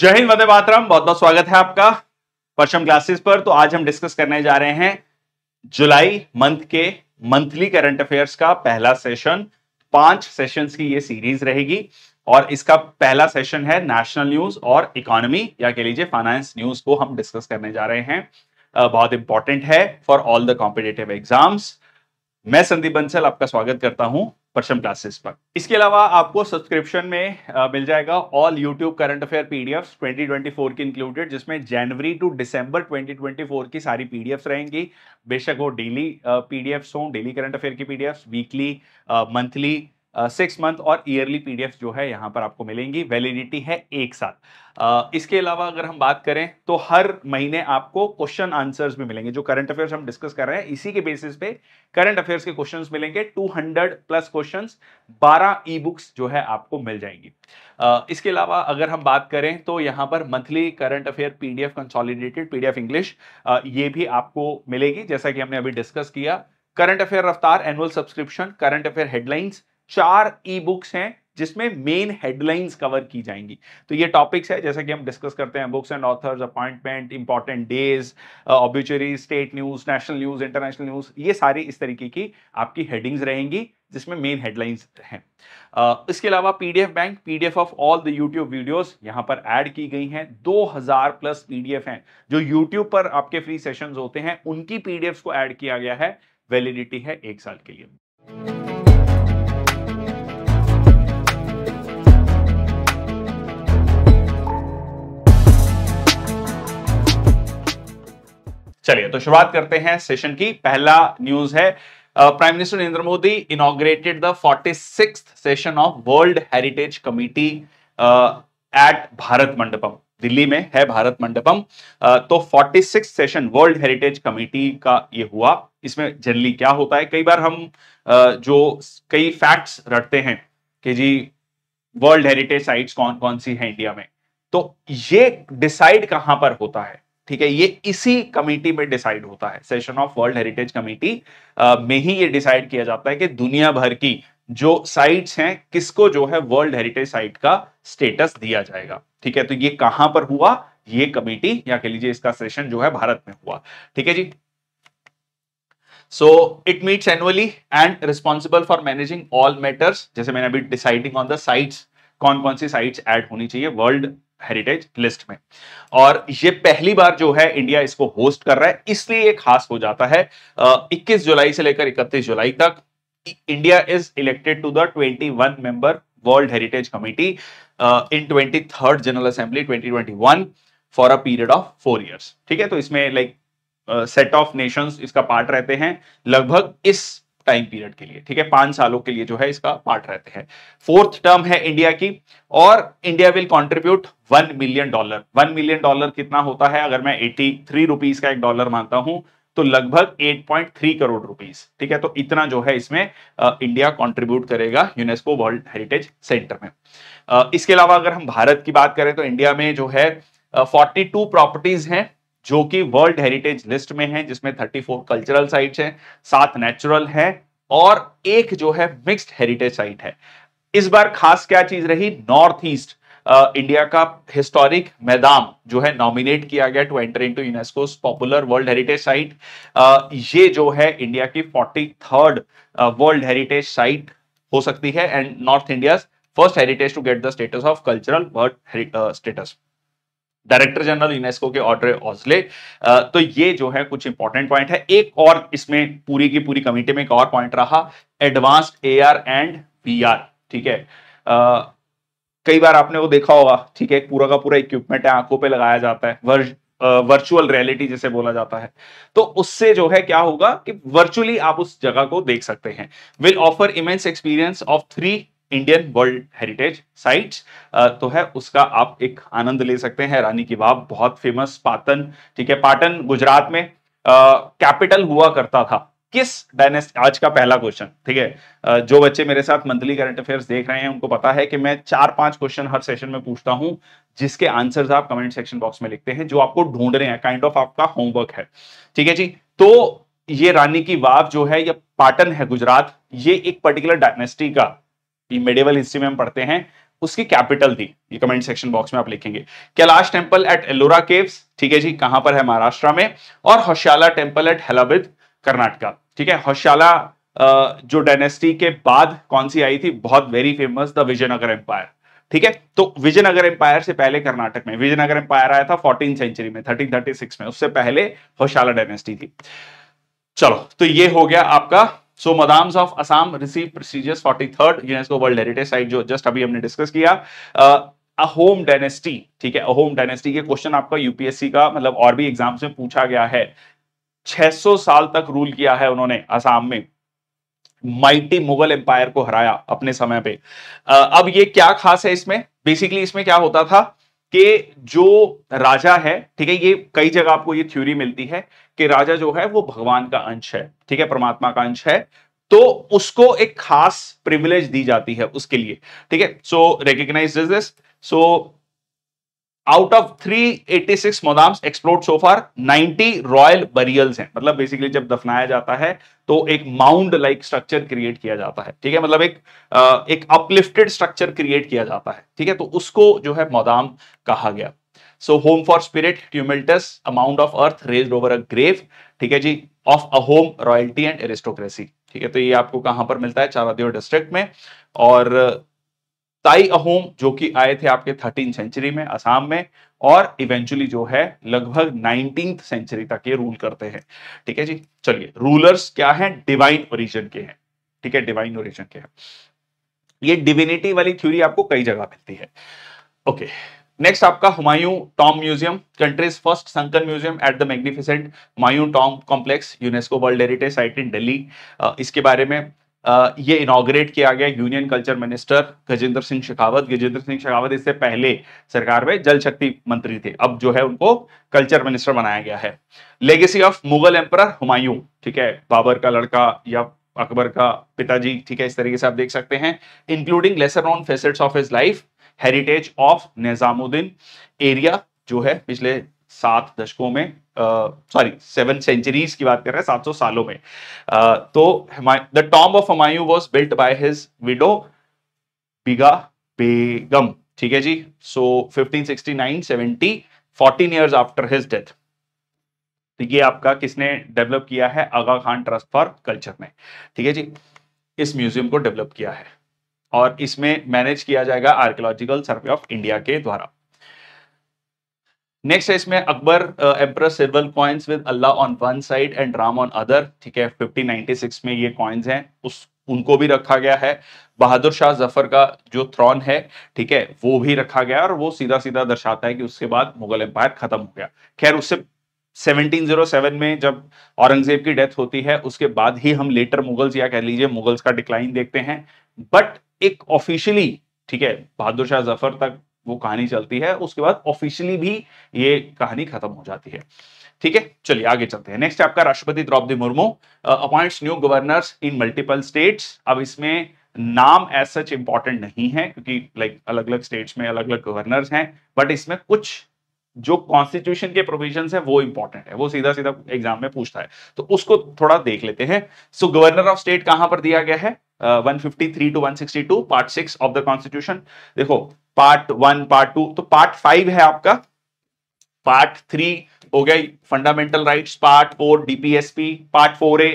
जय हिंद वंदे मातरम बहुत बहुत स्वागत है आपका परशम क्लासेस पर तो आज हम डिस्कस करने जा रहे हैं जुलाई मंथ के मंथली करंट अफेयर्स का पहला सेशन पांच सेशंस की ये सीरीज रहेगी और इसका पहला सेशन है नेशनल न्यूज और इकोनॉमी या कह लीजिए फाइनेंस न्यूज को हम डिस्कस करने जा रहे हैं बहुत इंपॉर्टेंट है for all the competitive exams मैं संदीप बंसल आपका स्वागत करता हूं परसम क्लासेस पर इसके अलावा आपको सब्सक्रिप्शन में आ, मिल जाएगा all YouTube current affair PDFs 2024 की इंक्लूडेड जिसमें जनवरी टू दिसंबर 2024 की सारी पीडीएफ्स रहेंगी बेशक वो डेली पीडीएफ्स हों डेली करंट अफेयर की PDFs weekly monthly six month और ईयरली पीडीएफ जो है यहां पर आपको मिलेंगी वैलिडिटी है एक साथ uh, इसके अलावा अगर हम बात करें तो हर महीने आपको क्वेश्चन आंसर्स भी मिलेंगे जो करंट अफेयर्स हम डिस्कस कर रहे हैं इसी के बेसिस पे करंट अफेयर्स के क्वेश्चंस मिलेंगे 200 प्लस क्वेश्चंस 12 ई बुक्स जो है आपको मिल जाएंगी uh, इसके अलावा अगर हम बात करें तो यहाँ पर monthly current affair PDF consolidated PDF English ये भी आपको मिलेगी जैसा कि हमने अभी डिस्कस किया करंट अफेयर रफ्तार annual subscription current affair headlines चार ई बुक्स हैं जिसमें मेन हेडलाइंस कवर की जाएंगी तो ये टॉपिक्स है जैसे कि हम डिस्कस करते हैं books and authors appointment important days obituary state news national news international news ये सारी इस तरीके की आपकी हेडिंग्स रहेंगी जिसमें मेन हेडलाइंस हैं uh, इसके अलावा PDF bank PDF of all the YouTube videos यहां पर ऐड की गई हैं 2000 प्लस पीडीएफ हैं जो यूट्यूब पर आपके फ्री सेशंस होते हैं उनकी पीडीएफ को ऐड किया गया है वैलिडिटी है एक साल के लिए चलिए तो शुरुआत करते हैं सेशन की पहला न्यूज है prime minister Narendra Modi inaugurated the forty session of world heritage committee at Bharat Mandapam Delhi में है भारत मंडपम तो 46 सेशन वर्ल्ड हेरिटेज कमिटी का ये हुआ इसमें जनरली क्या होता है कई बार हम जो कई फैक्ट्स रटते हैं कि जी वर्ल्ड हेरिटेज साइट्स कौन कौन सी हैं इंडिया में तो ये डिसाइड कहां पर होता है ठीक है ये इसी कमेटी में डिसाइड होता है session of world heritage committee में ही ये डिसाइड किया जाता है कि दुनिया भर की जो साइट्स हैं किसको जो है वर्ल्ड हेरिटेज साइट का स्टेटस दिया जाएगा ठीक है तो ये कहां पर हुआ ये कमेटी या कह लीजिए इसका सेशन जो है भारत में हुआ ठीक है जी so it meets annually and responsible for managing all matters जैसे मैंने अभी डिसाइडिंग ऑन द साइट्स कौन कौन सी साइट्स ऐड होनी चाहिए वर्ल्ड हेरिटेज लिस्ट में और ये पहली बार जो है इंडिया इसको होस्ट कर रहा है इसलिए ये खास हो जाता है इक्कीस जुलाई से लेकर इकतीस जुलाई तक India is elected to the twenty one member world heritage committee in twenty third general assembly twenty twenty one for a period of four years ठीक है तो इसमें लाइक सेट ऑफ नेशंस इसका पार्ट रहते हैं लगभग इस टाइम पीरियड के लिए ठीक है पांच सालों के लिए जो है इसका पार्ट रहते हैं फोर्थ टर्म है इंडिया की और India will contribute one million dollar one million dollar कितना होता है अगर मैं एटी थ्री रुपीज का एक डॉलर मानता हूं तो लगभग 8.3 करोड़ रुपीस ठीक है तो इतना जो है इसमें आ, इंडिया कंट्रीब्यूट करेगा यूनेस्को वर्ल्ड हेरिटेज सेंटर में आ, इसके अलावा अगर हम भारत की बात करें तो इंडिया में जो है फोर्टी टू प्रॉपर्टीज हैं जो कि वर्ल्ड हेरिटेज लिस्ट में है जिसमें 34 कल्चरल साइट्स हैं सात नेचुरल हैं और एक जो है मिक्स्ड हेरिटेज साइट है इस बार खास क्या चीज रही नॉर्थ ईस्ट इंडिया का हिस्टोरिक मैदान जो है नॉमिनेट किया गया to enter into UNESCO popular world heritage site ये जो है इंडिया की forty third world heritage site हो सकती है and North India first heritage to get the status of cultural world status director general UNESCO के ऑर्डर ऑसले तो ये जो है कुछ इंपॉर्टेंट पॉइंट है एक और इसमें पूरी की पूरी कमिटी में एक और पॉइंट रहा एडवांस्ड ए एंड वी ठीक है कई बार आपने वो देखा होगा ठीक है पूरा का पूरा इक्विपमेंट है आंखों पे लगाया जाता है वर्ज, वर्चुअल रियलिटी जिसे बोला जाता है तो उससे जो है क्या होगा कि वर्चुअली आप उस जगह को देख सकते हैं will offer immense experience of three Indian world heritage sites तो है उसका आप एक आनंद ले सकते हैं रानी की बाब बहुत फेमस पाटन ठीक है पाटन गुजरात में कैपिटल हुआ करता था किस डायनेस्टी आज का पहला क्वेश्चन ठीक है जो बच्चे मेरे साथ मंथली करंट अफेयर्स देख रहे हैं उनको पता है कि मैं चार पांच क्वेश्चन हर सेशन में पूछता हूं जिसके आंसर्स आप कमेंट सेक्शन बॉक्स में लिखते हैं जो आपको ढूंढ रहे हैं काइंड ऑफ आपका होमवर्क है ठीक है जी तो ये रानी की वाव जो है या पाटन है गुजरात ये एक पर्टिकुलर डायनेस्टी का मेडिवल हिस्ट्री में हम पढ़ते हैं उसकी कैपिटल थी ये कमेंट सेक्शन बॉक्स में आप लिखेंगे Kailash temple at Ellora caves ठीक है जी कहां पर है महाराष्ट्र में और होशियाला टेम्पल एट हेलाबिद कर्नाटका ठीक है हौशाला जो डायनेस्टी के बाद कौन सी आई थी बहुत very famous the Vijayanagara empire ठीक है तो विजयनगर एम्पायर से पहले कर्नाटक में विजयनगर एम्पायर आया था फोर्टीन सेंचुरी में थर्टीन थर्टी सिक्स में उससे पहले हौशाला डायनेस्टी थी चलो तो ये हो गया आपका so Moidams of Assam receive forty third UNESCO world heritage site जो जस्ट अभी हमने डिस्कस किया अहोम uh, डायनेस्टी ठीक है अहोम डायनेस्टी के क्वेश्चन आपका यूपीएससी का मतलब और भी एग्जाम्स में पूछा गया है 600 साल तक रूल किया है उन्होंने असम में माइटी मुगल एम्पायर को हराया अपने समय पे uh, अब ये क्या खास है इसमें बेसिकली इसमें क्या होता था कि जो राजा है ठीक है ये कई जगह आपको ये थ्योरी मिलती है कि राजा जो है वो भगवान का अंश है ठीक है परमात्मा का अंश है तो उसको एक खास प्रिविलेज दी जाती है उसके लिए ठीक है so recognise this so out of 386 Moidams explored so far 90 royal burials हैं मतलब बेसिकली जब दफनाया जाता है तो एक माउंड लाइक स्ट्रक्चर क्रिएट किया जाता है ठीक है मतलब एक आ, एक अपलिफ्टेड स्ट्रक्चर क्रिएट किया जाता है ठीक है तो उसको जो है मोदाम कहा गया so home for spirit tumulus amount of earth raise over a grave ठीक है जी of a home royalty and aristocracy ठीक है तो ये आपको कहां पर मिलता है चारादेव डिस्ट्रिक्ट में और ताई अहोम जो कि आए थे आपके थर्टीन सेंचुरी में असम में और इवेंचुअली जो है लगभग नाइनटीन सेंचुरी तक ये रूल करते हैं ठीक है जी चलिए रूलर्स क्या है डिवाइन ओरिजिन के हैं ठीक है डिवाइन ओरिजिन के हैं ये डिविनिटी वाली थ्योरी आपको कई जगह मिलती है ओके नेक्स्ट आपका Humayun tomb museum country's first sunken museum at the magnificent Humayun tomb complex UNESCO world heritage site in Delhi इसके बारे में ये इनोग्रेट किया गया union culture minister Gajendra Singh Shekhawat Gajendra Singh Shekhawat इससे पहले सरकार में जल शक्ति मंत्री थे अब जो है उनको कल्चर मिनिस्टर बनाया गया है legacy of Mughal emperor Humayun ठीक है बाबर का लड़का या अकबर का पिताजी ठीक है इस तरीके से आप देख सकते हैं including lesser on facets of his life heritage of Nizamuddin area जो है पिछले सात दशकों में सॉरी सेवन सेंचुरीज की बात कर रहे हैं सात सौ सालों में आ, तो the tomb of Humayun was built by his widow Bega Begum ठीक है जी so fifteen sixty nine seventy fourteen years after his death तो ये आपका किसने डेवलप किया है Aga Khan trust for culture ने ठीक है जी इस म्यूजियम को डेवलप किया है और इसमें मैनेज किया जाएगा आर्कियोलॉजिकल सर्वे ऑफ इंडिया के द्वारा नेक्स्ट है इसमें Akbar emperor silver coins with Allah on one side and Ram on other ठीक है 1596 में ये कॉइन्स हैं उस उनको भी रखा गया है बहादुर शाह जफर का जो थ्रॉन है ठीक है वो भी रखा गया और वो सीधा सीधा दर्शाता है कि उसके बाद मुगल एम्पायर खत्म हो गया खैर उससे 1707 में जब औरंगजेब की डेथ होती है उसके बाद ही हम लेटर मुगल्स या कह लीजिए मुगल्स का डिक्लाइन देखते हैं बट एक ऑफिशियली ठीक है बहादुर शाह जफर तक वो कहानी चलती है उसके बाद ऑफिशियली भी ये कहानी खत्म हो जाती है ठीक है चलिए आगे चलते हैं नेक्स्ट आपका राष्ट्रपति Draupadi Murmu appoints new governors in multiple states अब इसमें नाम एज सच इंपॉर्टेंट नहीं है क्योंकि लाइक अलग अलग स्टेट्स में अलग अलग गवर्नर्स हैं बट इसमें कुछ जो कॉन्स्टिट्यूशन के प्रोविजन है वो इंपॉर्टेंट है वो सीधा सीधा एग्जाम में पूछता है तो उसको थोड़ा देख लेते हैं सो गवर्नर ऑफ स्टेट कहां पर दिया गया है uh, 153 to 162 part 6 of the constitution देखो पार्ट वन पार्ट टू तो पार्ट फाइव है आपका पार्ट थ्री हो गया fundamental rights part four DPSP part four A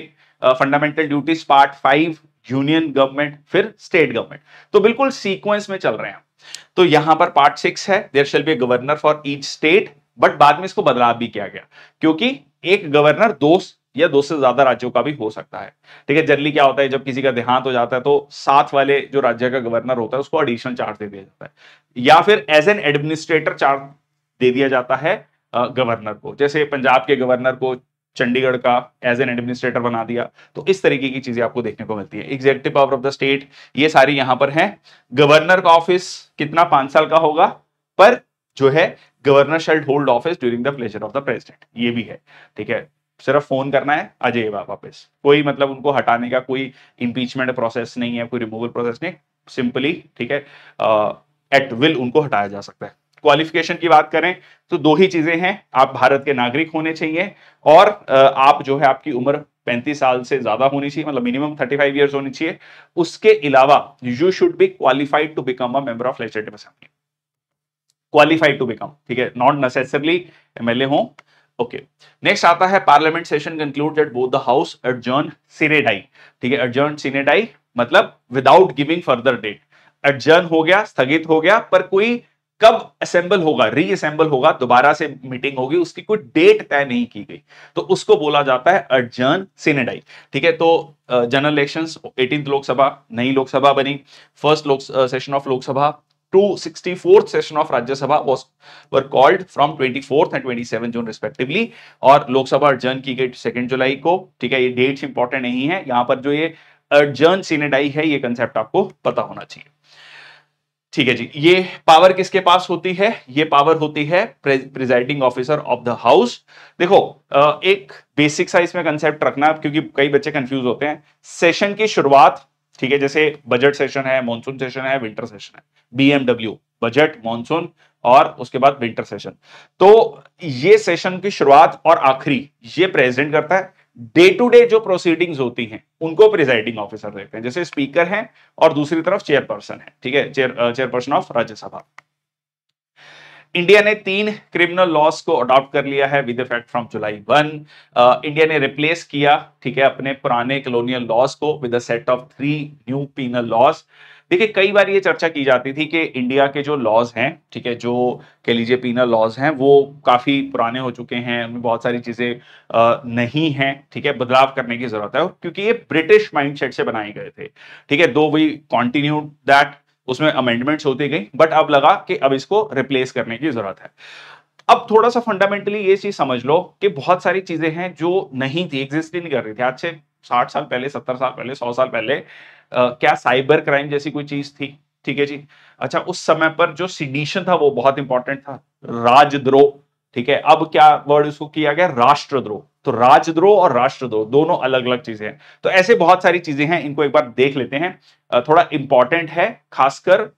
fundamental duties part five union government फिर स्टेट गवर्नमेंट तो बिल्कुल सीक्वेंस में चल रहे हैं तो यहां पर पार्ट सिक्स है there shall be governor for each state but बाद में इसको बदलाव भी किया गया क्योंकि एक गवर्नर दो या दो से ज्यादा राज्यों का भी हो सकता है ठीक है जनरली क्या होता है जब किसी का देहांत हो जाता है तो साथ वाले जो राज्य का गवर्नर होता है उसको एडिशनल चार्ज दे दिया जाता है या फिर एज एन एडमिनिस्ट्रेटर चार्ज दे दिया जाता है गवर्नर को जैसे पंजाब के गवर्नर को चंडीगढ़ का एज एन एडमिनिस्ट्रेटर बना दिया तो इस तरीके की चीजें आपको देखने को मिलती है executive power of the state ये सारी यहां पर है गवर्नर का ऑफिस कितना पांच साल का होगा पर जो है governor shall hold office during the pleasure of the president ये भी है ठीक है सिर्फ फोन करना है अजय वापस कोई मतलब उनको हटाने का कोई इम्पीचमेंट प्रोसेस नहीं है कोई रिमूवल प्रोसेस नहीं सिंपली ठीक है एट विल उनको हटाया जा सकता है क्वालिफिकेशन की बात करें तो दो ही चीजें हैं आप भारत के नागरिक होने चाहिए और आप जो है आपकी उम्र 35 साल से ज्यादा होनी चाहिए मतलब मिनिमम 35 इयर्स होनी चाहिए उसके अलावा you should be qualified to become a member of legislative assembly qualified to become ठीक है नॉट नेसेसरली एमएलए हो ओके नेक्स्ट आता है parliament session conclude that both the house adjourn sine die ठीक है एडजर्न सिनेडाई मतलब without giving further date adjourn हो गया स्थगित हो गया पर कोई कब असेंबल होगा रीअसेंबल होगा दोबारा से मीटिंग होगी उसकी कोई डेट तय नहीं की गई तो उसको बोला जाता है अर्जन सिनेडाई ठीक है तो जनरल इलेक्शन एटीन लोकसभा नई लोकसभा बनी फर्स्ट लोक session of Lok Sabha 264th session of Rajya Sabha was were called from 24th and 27th June respectively और लोक सभा अर्जन की गई सेकेंड जुलाई को ठीक है ये डेट्स इंपॉर्टेंट नहीं है यहाँ पर जो ये अर्जन सीनेडाई है ये concept आपको पता होना चाहिए ठीक है जी ये पावर किसके पास होती है ये पावर होती है presiding officer of the house देखो एक बेसिक साइज में कंसेप्ट रखना क्योंकि कई बच्चे कंफ्यूज होते हैं सेशन की शुरुआत ठीक है जैसे बजट सेशन है मॉनसून सेशन है विंटर सेशन है बीएमडब्ल्यू बजट मॉनसून और उसके बाद विंटर सेशन तो ये सेशन की शुरुआत और आखिरी ये प्रेजेंट करता है डे टू डे जो प्रोसीडिंग्स होती हैं उनको प्रिजाइडिंग ऑफिसर देखते हैं जैसे स्पीकर हैं और दूसरी तरफ चेयरपर्सन है ठीक है chair chairperson of Rajya Sabha India ने तीन क्रिमिनल लॉस को अडॉप्ट कर लिया है with effect from July one India ने रिप्लेस किया ठीक है अपने पुराने कलोनियल लॉस को with set of three new penal loss देखिए कई बार ये चर्चा की जाती थी कि इंडिया के जो लॉज हैं ठीक है जो कह लीजिए पीनल लॉज हैं वो काफ़ी पुराने हो चुके हैं उनमें बहुत सारी चीज़ें uh, नहीं हैं ठीक है बदलाव करने की ज़रूरत है क्योंकि ये ब्रिटिश माइंडसेट से बनाए गए थे ठीक है दो वी कॉन्टिन्यू दैट उसमें अमेंडमेंट्स होते गई बट अब लगा कि अब इसको रिप्लेस करने की जरूरत है अब थोड़ा सा फंडामेंटली ये चीज समझ लो कि बहुत सारी चीजें हैं जो नहीं थी एग्जिस्ट ही नहीं कर रही थी आज से साठ साल पहले सत्तर साल पहले सौ साल पहले आ, क्या साइबर क्राइम जैसी कोई चीज थी ठीक है जी अच्छा उस समय पर जो सीडिशन था वो बहुत इंपॉर्टेंट था राजद्रोह ठीक है अब क्या वर्ड उसको किया गया राष्ट्रद्रोह तो राजद्रोह और राष्ट्रद्रोह दोनों अलग अलग चीजें हैं तो ऐसे बहुत सारी चीजें हैं इनको एक बार देख लेते हैं थोड़ा इंपॉर्टेंट है खासकर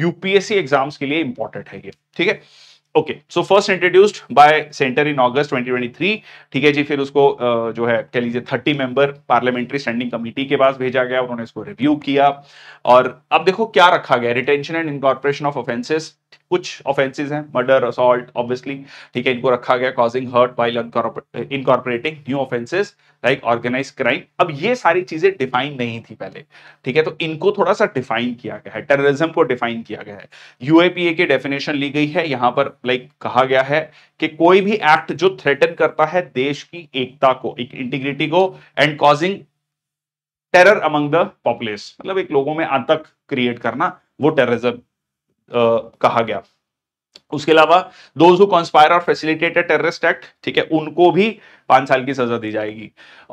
यूपीएससी एग्जाम्स के लिए इंपॉर्टेंट है ये ठीक है okay so first introduced by centre in August 2023 ठीक है जी फिर उसको जो है कह लीजिए thirty member parliamentary standing committee के पास भेजा गया उन्होंने इसको रिव्यू किया और अब देखो क्या रखा गया retention and incorporation of offences कुछ ऑफेंसेज हैं मर्डर असॉल्ट ऑब्वियसली ठीक है इनको रखा गया causing hurt while incorporating new offences like organise crime अब ये सारी चीजें डिफाइन नहीं थी पहले ठीक है तो इनको थोड़ा सा डिफाइन किया गया है टेररिज्म को डिफाइन किया गया है यूएपीए की डेफिनेशन ली गई है यहां पर लाइक like, कहा गया है कि कोई भी एक्ट जो थ्रेटन करता है देश की एकता को एक इंटीग्रिटी को and causing terror among the populace मतलब एक लोगों में आतंक क्रिएट करना वो टेररिज्म कहा गया उसके अलावा दोज हु कॉन्स्पायर और फैसिलिटेटेड टेररिस्ट एक्ट ठीक है उनको भी पांच साल की सजा दी जाएगी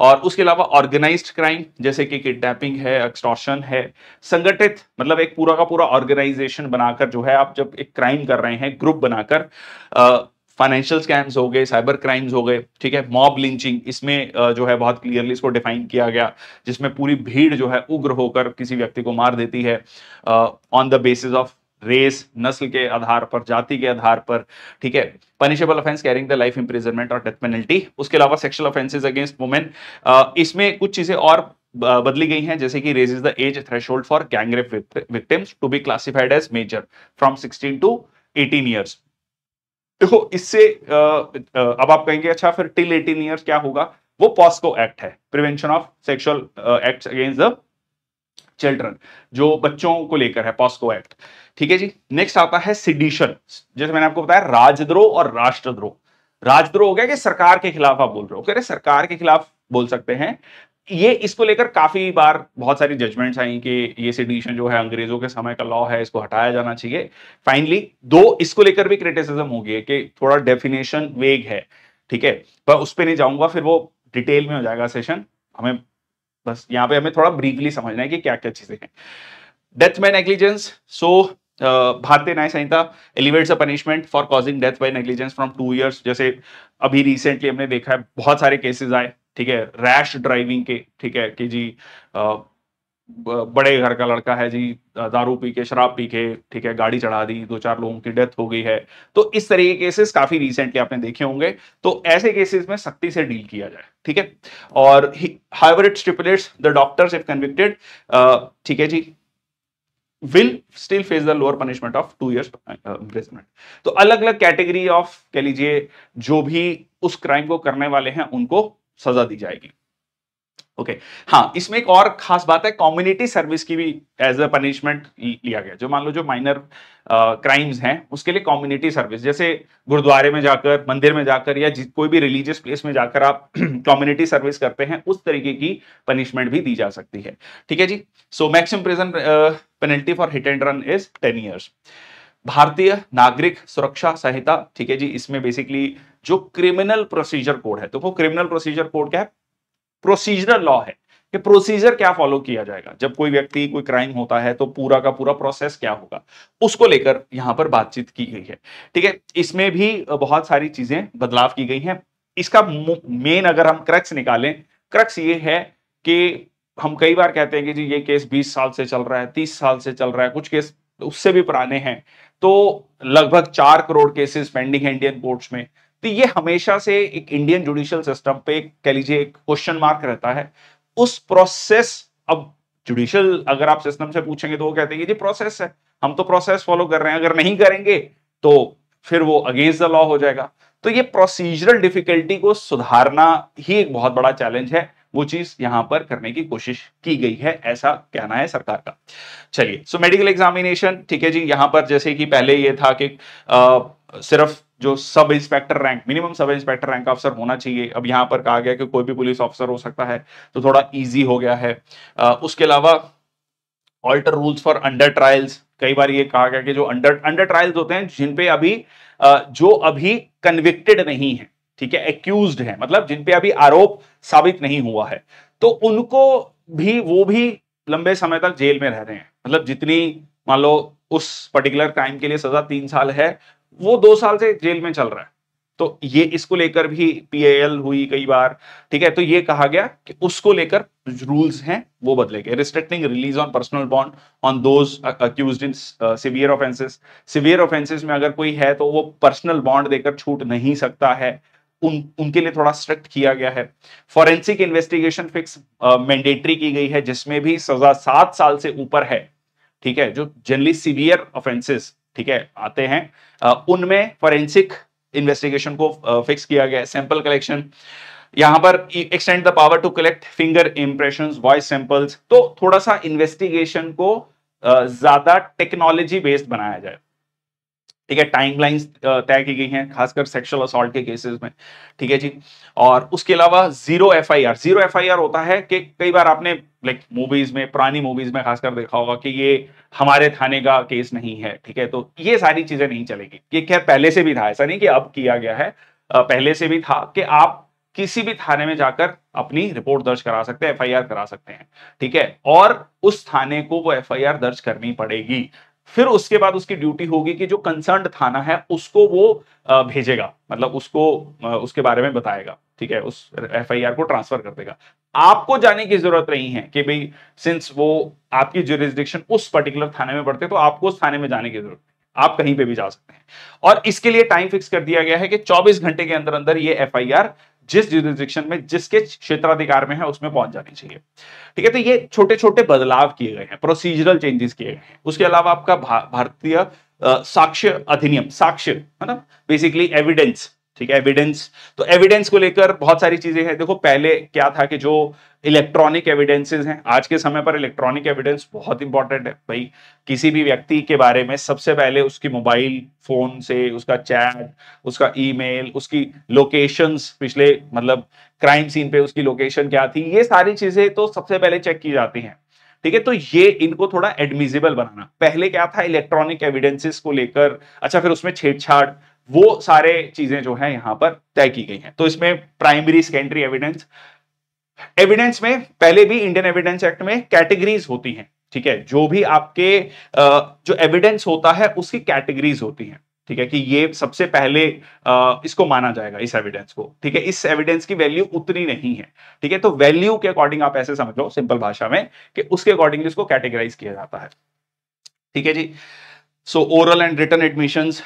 और उसके अलावा ऑर्गेनाइज्ड क्राइम जैसे कि किडनैपिंग है एक्सटॉर्शन है संगठित मतलब एक पूरा का पूरा ऑर्गेनाइजेशन बनाकर जो है आप जब एक क्राइम कर रहे हैं ग्रुप बनाकर फाइनेंशियल स्कैम्स हो गए साइबर क्राइम्स हो गए ठीक है मॉब लिंचिंग इसमें जो है बहुत क्लियरली इसको डिफाइन किया गया जिसमें पूरी भीड़ जो है उग्र होकर किसी व्यक्ति को मार देती है on the basis of race नस्ल के आधार पर जाति के आधार पर ठीक है punishable offence carrying the life imprisonment और डेथ पेनल्टी उसके अलावा सेक्शुअल ऑफेंसेज अगेंस्ट वुमेन इसमें कुछ चीजें और बदली गई हैं जैसे कि raise is the age threshold for gangrape victims to be classified as major from sixteen to eighteen years देखो इससे अब आप कहेंगे अच्छा फिर टिल एटीन ईयर्स क्या होगा वो पॉस्को एक्ट है prevention of sexual act against the children जो बच्चों को लेकर है पॉस्को एक्ट ठीक है जी नेक्स्ट आता है सिडिशन जैसे मैंने आपको बताया राजद्रोह और राष्ट्रद्रोह राजद्रोह हो गया कि सरकार के खिलाफ आप बोल रहे हो कह रहे सरकार के खिलाफ बोल सकते हैं ये इसको लेकर काफी बार बहुत सारी जजमेंट्स आई कि ये सिडिशन जो है अंग्रेजों के समय का लॉ है इसको हटाया जाना चाहिए फाइनली दो इसको लेकर भी क्रिटिसिज्म होगी कि थोड़ा डेफिनेशन वेग है ठीक है पर उस पर नहीं जाऊंगा फिर वो डिटेल में हो जाएगा सेशन हमें बस यहाँ पे हमें थोड़ा ब्रीफली समझना है कि क्या क्या चीजें हैं death by negligence so Bharatiya Nyaya Sanhita elevates a punishment for causing death by negligence from two years जैसे अभी रिसेंटली हमने देखा है बहुत सारे केसेस आए ठीक है रैश ड्राइविंग के ठीक है कि जी बड़े घर का लड़का है जी दारू पी के शराब पी के ठीक है गाड़ी चढ़ा दी दो चार लोगों की डेथ हो गई है तो इस तरह के केसेस काफी रिसेंटली आपने देखे होंगे तो ऐसे केसेस में सख्ती से डील किया जाए ठीक है और however it stipulates the doctors if convicted ठीक है जी will still face the lower punishment of two years imprisonment तो अलग अलग कैटेगरी ऑफ कह लीजिए जो भी उस क्राइम को करने वाले हैं उनको सजा दी जाएगी ओके okay. हाँ इसमें एक और खास बात है कम्युनिटी सर्विस की भी एज अ पनिशमेंट लिया गया जो मान लो जो माइनर क्राइम्स हैं उसके लिए कम्युनिटी सर्विस जैसे गुरुद्वारे में जाकर मंदिर में जाकर या कोई भी रिलीजियस प्लेस में जाकर आप कम्युनिटी सर्विस करते हैं उस तरीके की पनिशमेंट भी दी जा सकती है ठीक है जी so maximum present penalty for hit and run is ten years Bharatiya Nagarik सुरक्षा संहिता ठीक है जी इसमें बेसिकली जो क्रिमिनल प्रोसीजर कोड है तो वो क्रिमिनल प्रोसीजर कोड क्या है प्रोसीजरल लॉ है कि प्रोसीजर क्या फॉलो किया जाएगा जब कोई व्यक्ति कोई क्राइम होता है तो पूरा का पूरा प्रोसेस क्या होगा उसको लेकर यहां पर बातचीत की गई है ठीक है इसमें भी बहुत सारी चीजें बदलाव की गई हैं इसका मेन अगर हम क्रक्स निकालें क्रक्स ये है कि हम कई बार कहते हैं कि जी ये केस 20 साल से चल रहा है 30 साल से चल रहा है कुछ केस उससे भी पुराने हैं तो लगभग चार करोड़ केसेस पेंडिंग है इंडियन कोर्ट्स में तो ये हमेशा से एक इंडियन जुडिशियल सिस्टम पे कह लीजिए एक क्वेश्चन मार्क रहता है उस प्रोसेस अब जुडिशियल अगर आप सिस्टम से पूछेंगे तो वो कहते हैं ये प्रोसेस है हम तो प्रोसेस फॉलो कर रहे हैं अगर नहीं करेंगे तो फिर वो अगेंस्ट द लॉ हो जाएगा तो ये प्रोसीजरल डिफिकल्टी को सुधारना ही एक बहुत बड़ा चैलेंज है वो चीज यहां पर करने की कोशिश की गई है ऐसा कहना है सरकार का चलिए सो मेडिकल एग्जामिनेशन ठीक है जी यहां पर जैसे कि पहले ये था कि आ, सिर्फ जो sub inspector rank minimum sub inspector rank अफसर होना चाहिए अब यहां पर कहा गया कि कोई भी पुलिस ऑफिसर हो सकता है तो थोड़ा ईजी हो गया है आ, उसके अलावा alter rules for under trials कई बार ये कहा गया कि जो अंडर अंडर ट्रायल्स होते हैं जिन पे अभी जो अभी कन्विक्टेड नहीं है ठीक है एक्यूज है मतलब जिनपे अभी आरोप साबित नहीं हुआ है तो उनको भी वो भी लंबे समय तक जेल में रह रहे हैं मतलब जितनी मान लो उस पर्टिकुलर क्राइम के लिए सजा तीन साल है वो दो साल से जेल में चल रहा है तो ये इसको लेकर भी पीएएल हुई कई बार ठीक है तो ये कहा गया कि उसको लेकर रूल्स हैं वो बदले गए restricting release on personal bond on those accused in severe offences severe offences में अगर कोई है तो वो पर्सनल बॉन्ड देकर छूट नहीं सकता है उन उनके लिए थोड़ा स्ट्रिक्ट किया गया है फॉरेंसिक इन्वेस्टिगेशन फिक्स मैंडेटरी की गई है जिसमें भी सजा सात साल से ऊपर है ठीक है जो जनरली सिवियर ऑफेंसेस ठीक है आते हैं उनमें फॉरेंसिक इन्वेस्टिगेशन को फिक्स किया गया सैंपल कलेक्शन यहां पर extend the power to collect finger impression voice samples तो थोड़ा सा इन्वेस्टिगेशन को ज्यादा टेक्नोलॉजी बेस्ड बनाया जाए ठीक है टाइम लाइन तय की गई हैं खासकर सेक्सुअल असॉल्ट के केसेस में ठीक है जी और उसके अलावा जीरो एफआईआर जीरो एफआईआर होता है कि कई बार आपने लाइक मूवीज में पुरानी मूवीज में खासकर देखा होगा कि ये हमारे थाने का केस नहीं है ठीक है तो ये सारी चीजें नहीं चलेगी ये खैर पहले से भी था ऐसा नहीं कि अब किया गया है पहले से भी था कि आप किसी भी थाने में जाकर अपनी रिपोर्ट दर्ज करा सकते हैं एफआईआर करा सकते हैं ठीक है और उस थाने को वो एफआईआर दर्ज करनी पड़ेगी फिर उसके बाद उसकी ड्यूटी होगी कि जो कंसर्न थाना है उसको वो भेजेगा मतलब उसको उसके बारे में बताएगा ठीक है उस एफ को ट्रांसफर कर देगा आपको जाने की जरूरत नहीं है कि भाई सिंस वो आपकी जुरिस्डिक्शन उस पर्टिकुलर थाने में पड़ते तो आपको उस थाने में जाने की जरूरत आप कहीं पे भी जा सकते हैं और इसके लिए टाइम फिक्स कर दिया गया है कि 24 घंटे के अंदर अंदर ये एफआईआर जिस जुरिस्डिक्शन में जिसके क्षेत्राधिकार में है उसमें पहुंच जानी चाहिए ठीक है तो ये छोटे छोटे बदलाव किए गए हैं प्रोसीजरल चेंजेस किए गए हैं उसके अलावा आपका भा, भारतीय साक्ष्य अधिनियम साक्ष्य है ना बेसिकली एविडेंस ठीक है एविडेंस तो एविडेंस को लेकर बहुत सारी चीजें हैं देखो पहले क्या था कि जो इलेक्ट्रॉनिक एविडेंसेस हैं आज के समय पर इलेक्ट्रॉनिक एविडेंस बहुत इंपॉर्टेंट है भाई किसी भी व्यक्ति के बारे में सबसे पहले उसकी मोबाइल फोन से उसका चैट उसका ईमेल उसकी लोकेशंस पिछले मतलब क्राइम सीन पे उसकी लोकेशन क्या थी ये सारी चीजें तो सबसे पहले चेक की जाती हैं ठीक है तो ये इनको थोड़ा एडमिजिबल बनाना पहले क्या था इलेक्ट्रॉनिक एविडेंसेस को लेकर अच्छा फिर उसमें छेड़छाड़ वो सारे चीजें जो है यहां पर तय की गई हैं तो इसमें प्राइमरी सेकेंडरी एविडेंस एविडेंस में पहले भी इंडियन एविडेंस एक्ट में कैटेगरीज होती हैं ठीक है जो भी आपके जो एविडेंस होता है उसकी कैटेगरीज होती हैं ठीक है कि ये सबसे पहले इसको माना जाएगा इस एविडेंस को ठीक है इस एविडेंस की वैल्यू उतनी नहीं है ठीक है तो वैल्यू के अकॉर्डिंग आप ऐसे समझ लो सिंपल भाषा में कि उसके अकॉर्डिंग इसको कैटेगराइज किया जाता है ठीक है जी सो oral and return admissions,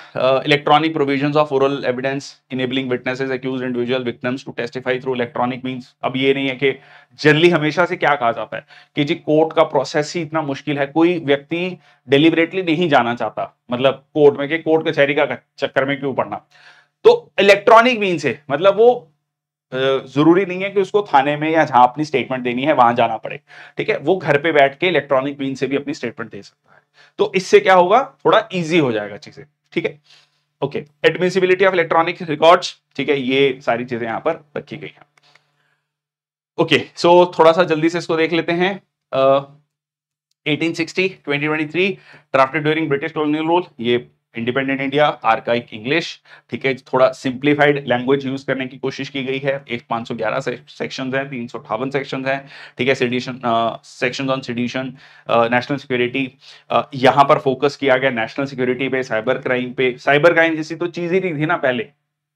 electronic provision of oral evidence enabling enabling witnesses, individual individual victims to testify through electronic अब ये नहीं है कि जनरली हमेशा से क्या कहा जाता है कि जी कोर्ट का प्रोसेस ही इतना मुश्किल है कोई व्यक्ति डिलिबरेटली नहीं जाना चाहता मतलब कोर्ट में के कोर्ट कचहरी का चक्कर में क्यों पड़ना तो इलेक्ट्रॉनिक मीन से मतलब वो जरूरी नहीं है कि उसको थाने में या जहां अपनी स्टेटमेंट देनी है वहां जाना पड़े ठीक है वो घर पे बैठ के इलेक्ट्रॉनिक मीन से भी अपनी स्टेटमेंट दे सकता है तो इससे क्या होगा थोड़ा इजी हो जाएगा चीजें ठीक है okay admissibility of electronic records ठीक है ये सारी चीजें यहां पर रखी गई हैं ओके सो थोड़ा सा जल्दी से इसको देख लेते हैं uh, 1860 2023 drafted during British colonial rule ये इंडिपेंडेंट इंडिया आर्काइक इंग्लिश ठीक है थोड़ा सिंप्लीफाइड लैंग्वेज यूज करने की कोशिश की गई है एक 511 सेक्शंस हैं तीन सौ अठावन सेक्शन है ठीक है sedition sections on sedition national security यहां पर फोकस किया गया नेशनल सिक्योरिटी पे साइबर क्राइम पे साइबर क्राइम जैसी तो चीज ही नहीं थी ना पहले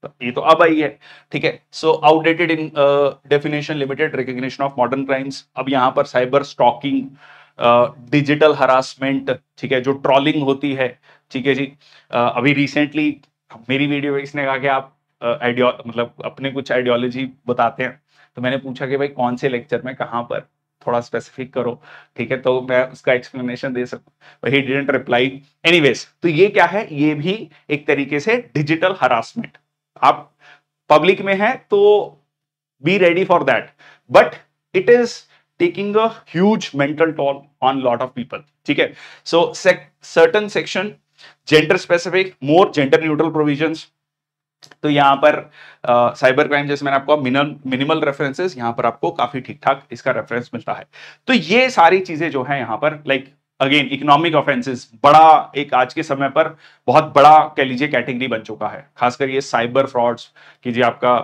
तो ये तो अब आई है ठीक है so outdated in definition limited recognition of modern crimes अब यहाँ पर साइबर स्टॉकिंग डिजिटल हरासमेंट ठीक है जो ट्रॉलिंग होती है ठीक है जी अभी रिसेंटली मेरी वीडियो इसने कहा कि आप आइडियो मतलब अपने कुछ आइडियोलॉजी बताते हैं तो मैंने पूछा कि भाई कौन से लेक्चर में कहाँ पर थोड़ा स्पेसिफिक करो ठीक है तो मैं उसका एक्सप्लेनेशन दे सकता ही डिडेंट रिप्लाई एनी तो ये क्या है ये भी एक तरीके से डिजिटल हरासमेंट आप पब्लिक में है तो be ready for that but it is taking a huge mental toll on lot of people ठीक है so sec certain section gender specific more gender neutral provisions तो यहाँ पर साइबर क्राइम जैसे मैंने आपको मिनिमल रेफरेंसेस यहाँ पर आपको काफी ठीक ठाक इसका रेफरेंस मिलता है तो ये सारी चीजें जो है यहाँ पर लाइक अगेन इकोनॉमिक ऑफेंसेस बड़ा एक आज के समय पर बहुत बड़ा कह लीजिए कैटेगरी बन चुका है खासकर ये साइबर फ्रॉड्स कीजिए आपका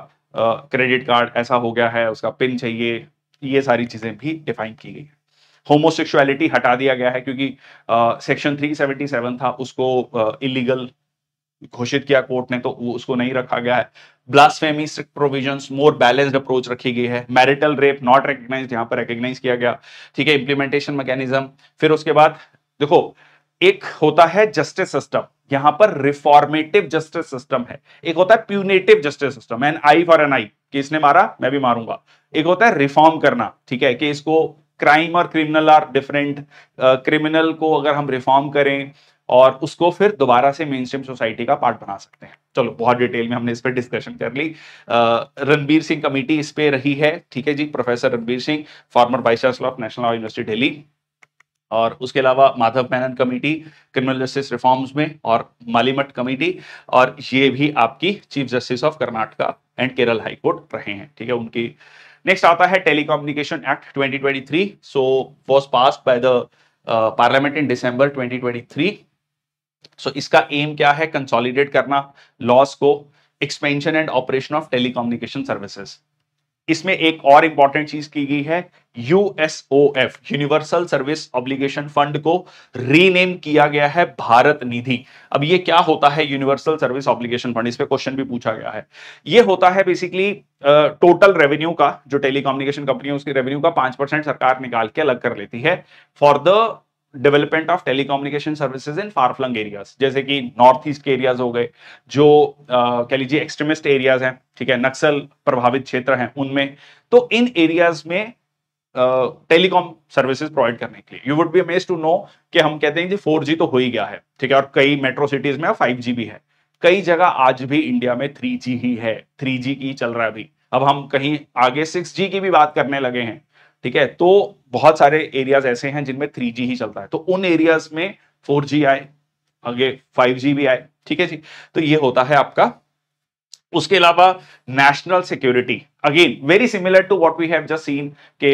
क्रेडिट कार्ड ऐसा हो गया है उसका पिन चाहिए ये सारी चीजें भी डिफाइन की गई है होमोसेक्सुअलिटी हटा दिया गया है क्योंकि सेक्शन थ्री सेवेंटी सेवन था उसको इलीगल घोषित किया कोर्ट ने तो उसको नहीं रखा गया है blasphemy strict provision more balanced approach रखी गई है मैरिटल रेप नॉट रिकग्नाइज यहां पर रिकग्नाइज किया गया ठीक है इंप्लीमेंटेशन मैकेनिज्म फिर उसके बाद देखो एक होता है जस्टिस सिस्टम यहां पर रिफॉर्मेटिव जस्टिस सिस्टम है एक होता है punitive justice system an eye for an eye कि इसने मारा मैं भी मारूंगा एक होता है रिफॉर्म करना ठीक है कि इसको क्राइम और क्रिमिनल आर डिफरेंट क्रिमिनल को अगर हम रिफॉर्म करें और उसको फिर दोबारा से मेन स्ट्रीम सोसाइटी का पार्ट बना सकते हैं चलो बहुत डिटेल में हमने इस पर डिस्कशन कर ली रणबीर सिंह कमेटी इस पे रही है ठीक है जी professor Ranbir Singh former vice chancellor of national university Delhi और उसके अलावा Madhav Menon committee criminal justice reforms में और मालीमट कमेटी और ये भी आपकी chief justice of Karnataka and Kerala high court रहे हैं ठीक है उनकी नेक्स्ट आता है telecommunication act 2023 so was pass by the parliament in December twenty so इसका एम क्या है कंसोलिडेट करना लॉस को expansion and operation of telecommunication services इसमें एक और इंपॉर्टेंट चीज की गई है USOF universal service obligation fund को रीनेम किया गया है भारत निधि अब ये क्या होता है यूनिवर्सल सर्विस ऑब्लिगेशन फंड इस पर क्वेश्चन भी पूछा गया है ये होता है बेसिकली टोटल रेवेन्यू का जो टेलीकम्युनिकेशन कंपनी है उसके रेवेन्यू का पांच परसेंट सरकार निकाल के अलग कर लेती है for the development of telecommunication services in far flung areas जैसे कि नॉर्थ ईस्ट के एरियाज हो गए जो कह लीजिए एक्सट्रीमिस्ट एरियाज हैं ठीक है नक्सल प्रभावित क्षेत्र हैं उनमें तो इन एरियाज में टेलीकॉम सर्विसेज प्रोवाइड करने के लिए you would be amaze to know कि हम कहते हैं जी फोर तो हो ही गया है ठीक है और कई मेट्रो सिटीज में फाइव जी भी है कई जगह आज भी इंडिया में थ्री ही है थ्री की चल रहा है अभी अब हम कहीं आगे सिक्स की भी बात करने लगे हैं ठीक है तो बहुत सारे एरियाज ऐसे हैं जिनमें थ्री ही चलता है तो उन एरियाज में फोर आए आगे फाइव भी आए ठीक है जी तो ये होता है आपका उसके अलावा national security again very similar to what we have just seen के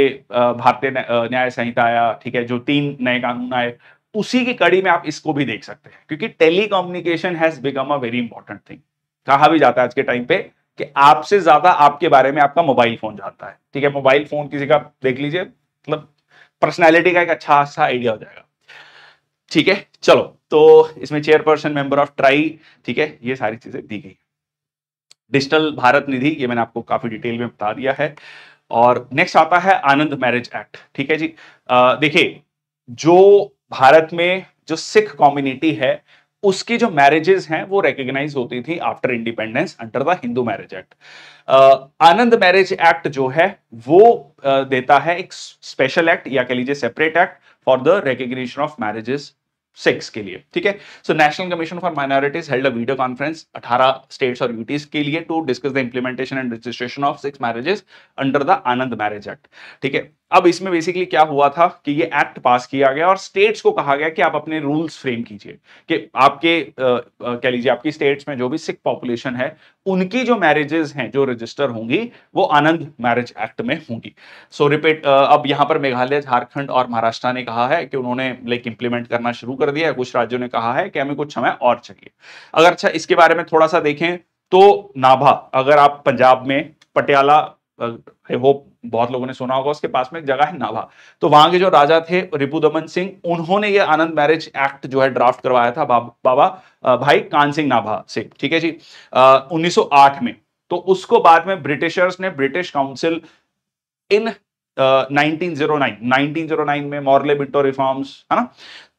भारतीय न्याय संहिता आया ठीक है जो तीन नए कानून आए उसी की कड़ी में आप इसको भी देख सकते हैं क्योंकि telecommunication has become a very important thing कहा भी जाता है आज के टाइम पे कि आपसे ज्यादा आपके बारे में आपका मोबाइल फोन जानता है ठीक है मोबाइल फोन किसी का देख लीजिए मतलब पर्सनैलिटी का एक अच्छा सा आइडिया हो जाएगा ठीक है चलो तो इसमें चेयरपर्सन मेंबर ऑफ ट्राई ठीक है ये सारी चीजें दी गई डिजिटल भारत निधि ये मैंने आपको काफी डिटेल में बता दिया है और नेक्स्ट आता है आनंद मैरिज एक्ट ठीक है जी देखिए जो भारत में जो सिख कम्युनिटी है उसकी जो मैरिजेस हैं वो रिकग्नाइज होती थी after independence under the Hindu marriage act Anand marriage act जो है वो uh, देता है एक स्पेशल एक्ट या कह लीजिए separate act for the recognition of marriages Sikhs के लिए ठीक है so national commission for minorities held a video conference 18 states और यूटीज के लिए to discuss the implementation and registration of Sikh marriages under the Anand marriage act ठीक है अब इसमें बेसिकली क्या हुआ था कि ये एक्ट पास किया गया और स्टेट्स को कहा गया कि आप अपने रूल्स फ्रेम कीजिए कि आपके कह लीजिए आपकी स्टेट्स में जो भी सिख पॉपुलेशन है उनकी जो मैरिजेस हैं जो रजिस्टर होंगी वो आनंद मैरिज एक्ट में होंगी सो so, रिपीट अब यहां पर मेघालय झारखंड और महाराष्ट्र ने कहा है कि उन्होंने लाइक इंप्लीमेंट करना शुरू कर दिया है कुछ राज्यों ने कहा है कि हमें कुछ समय और चाहिए अगर अच्छा इसके बारे में थोड़ा सा देखें तो नाभा अगर आप पंजाब में पटियाला आई होप बहुत लोगों ने सुना होगा उसके पास में एक जगह है नाभा तो वहां के जो राजा थे रिपुदमन सिंह उन्होंने ये आनंद मैरिज एक्ट जो है ड्राफ्ट करवाया था बाब, बाबा भाई कान सिंह नाभा से ठीक है जी आ, 1908 में तो उसको बाद में ब्रिटिशर्स ने British council in nineteen zero में मॉरले बिटो रिफॉर्म्स है ना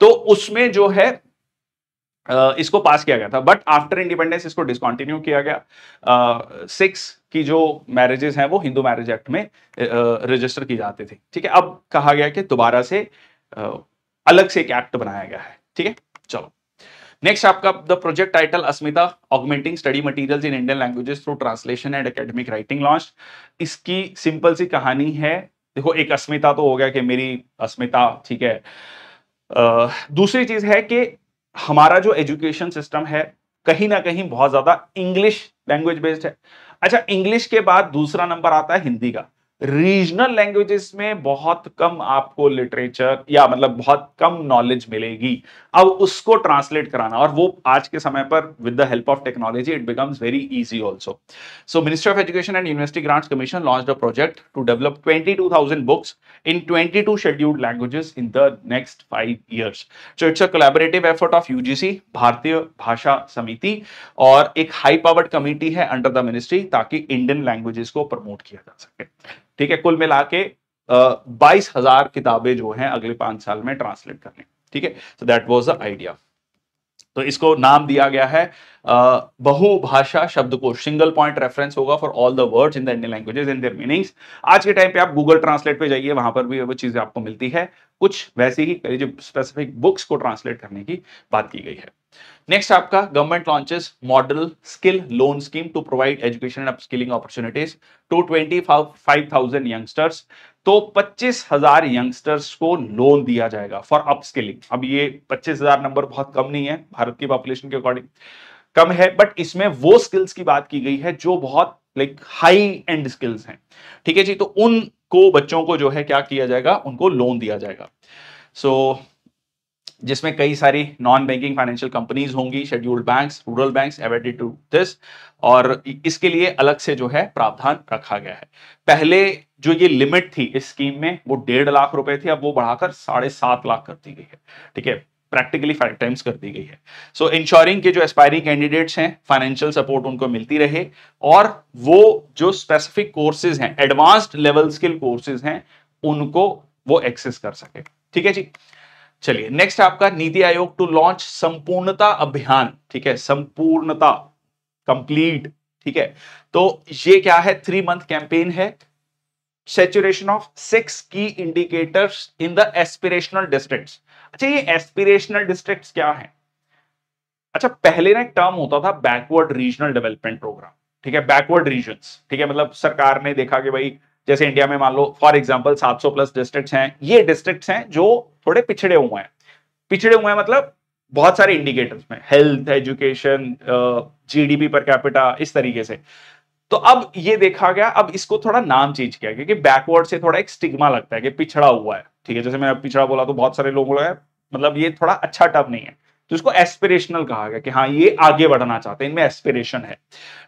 तो उसमें जो है इसको पास किया गया था बट आफ्टर इंडिपेंडेंस इसको डिसकॉन्टिन्यू किया गया सिक्स की जो मैरिजेस हैं वो हिंदू मैरिज एक्ट में रजिस्टर की जाती थी ठीक है अब कहा गया कि दोबारा से अलग से एक एक्ट बनाया गया है ठीक है चलो नेक्स्ट आपका the project title Asmita augmenting study material in Indian languages through translation and academic writing launch इसकी सिंपल सी कहानी है देखो एक अस्मिता तो हो गया कि मेरी अस्मिता ठीक है आ, दूसरी चीज है कि हमारा जो एजुकेशन सिस्टम है कहीं ना कहीं बहुत ज्यादा इंग्लिश लैंग्वेज बेस्ड है अच्छा इंग्लिश के बाद दूसरा नंबर आता है हिंदी का रीजनल लैंग्वेजेस में बहुत कम आपको लिटरेचर या मतलब बहुत कम नॉलेज मिलेगी अब उसको ट्रांसलेट कराना और वो आज के समय पर with the help of technology it becomes very easy also so ministry of education and university grants commission launch a project to develop twenty books in twenty scheduled languages in the next five years so it's a collaborative effort of UGC Bharatiya Bhasha Samiti और एक high powered committee है under the ministry ताकि Indian languages को promote किया जा सके ठीक है कुल मिला के बाईस हजार किताबें जो हैं अगले पांच साल में ट्रांसलेट करने ठीक है so that was the idea तो इसको नाम दिया गया है बहुभाषा शब्द को सिंगल पॉइंट रेफरेंस होगा for all the words in the Indian languages in their meanings आज के टाइम पे आप गूगल ट्रांसलेट पे जाइए वहां पर भी वो चीजें आपको मिलती है कुछ वैसे ही जो स्पेसिफिक बुक्स को ट्रांसलेट करने की बात की गई है नेक्स्ट आपका government launches model skill loan scheme to provide education and upskilling opportunities to twenty five thousand youngsters तो पच्चीस हजार यंगस्टर्स को लोन दिया जाएगा फॉर अपस्किलिंग अब ये पच्चीस हजार नंबर बहुत कम नहीं है भारत की पॉपुलेशन के अकॉर्डिंग कम है बट इसमें वो स्किल्स की बात की गई है जो बहुत लाइक हाई एंड स्किल्स हैं ठीक है जी तो उन को बच्चों को जो है क्या किया जाएगा उनको लोन दिया जाएगा सो so, जिसमें कई सारी नॉन बैंकिंग फाइनेंशियल कंपनीज होंगी scheduled banks rural banks evaded to this और इसके लिए अलग से जो है प्रावधान रखा गया है पहले जो ये लिमिट थी इस स्कीम में वो डेढ़ लाख रुपए थी अब वो बढ़ाकर साढ़े सात लाख कर दी गई है ठीक है प्रैक्टिकली फाइव टाइम्स कर दी गई है सो so, इंश्योरिंग के जो एस्पायरिंग कैंडिडेट्स हैं फाइनेंशियल सपोर्ट उनको मिलती रहे और वो जो स्पेसिफिक कोर्सेज हैं एडवांस्ड लेवल स्किल कोर्सेज हैं उनको वो एक्सेस कर सके ठीक है जी चलिए नेक्स्ट आपका नीति आयोग टू लॉन्च संपूर्णता अभियान ठीक है संपूर्णता कंप्लीट ठीक है तो ये क्या है थ्री मंथ कैंपेन है saturation of six key indicators in the aspirational districts अच्छा ये एस्पिरेशनल डिस्ट्रिक्ट क्या है अच्छा पहले ना एक टर्म होता था बैकवर्ड रीजनल डेवलपमेंट प्रोग्राम ठीक है बैकवर्ड रीजन ठीक है मतलब सरकार ने देखा कि भाई जैसे इंडिया में मान लो फॉर एग्जाम्पल 700 प्लस डिस्ट्रिक्ट हैं ये डिस्ट्रिक्ट हैं जो थोड़े पिछड़े हुए हैं पिछड़े हुए हैं मतलब बहुत सारे इंडिकेटर्स में health education GDP per capita इस तरीके से तो अब ये देखा गया अब इसको थोड़ा नाम चेंज किया क्योंकि बैकवर्ड से थोड़ा एक स्टिग्मा लगता है कि पिछड़ा हुआ है ठीक है जैसे मैं पिछड़ा बोला तो बहुत सारे लोग है मतलब ये थोड़ा अच्छा टर्म नहीं है तो इसको एस्पिरेशनल कहा गया कि हाँ ये आगे बढ़ना चाहते हैं इनमें एस्पिरेशन है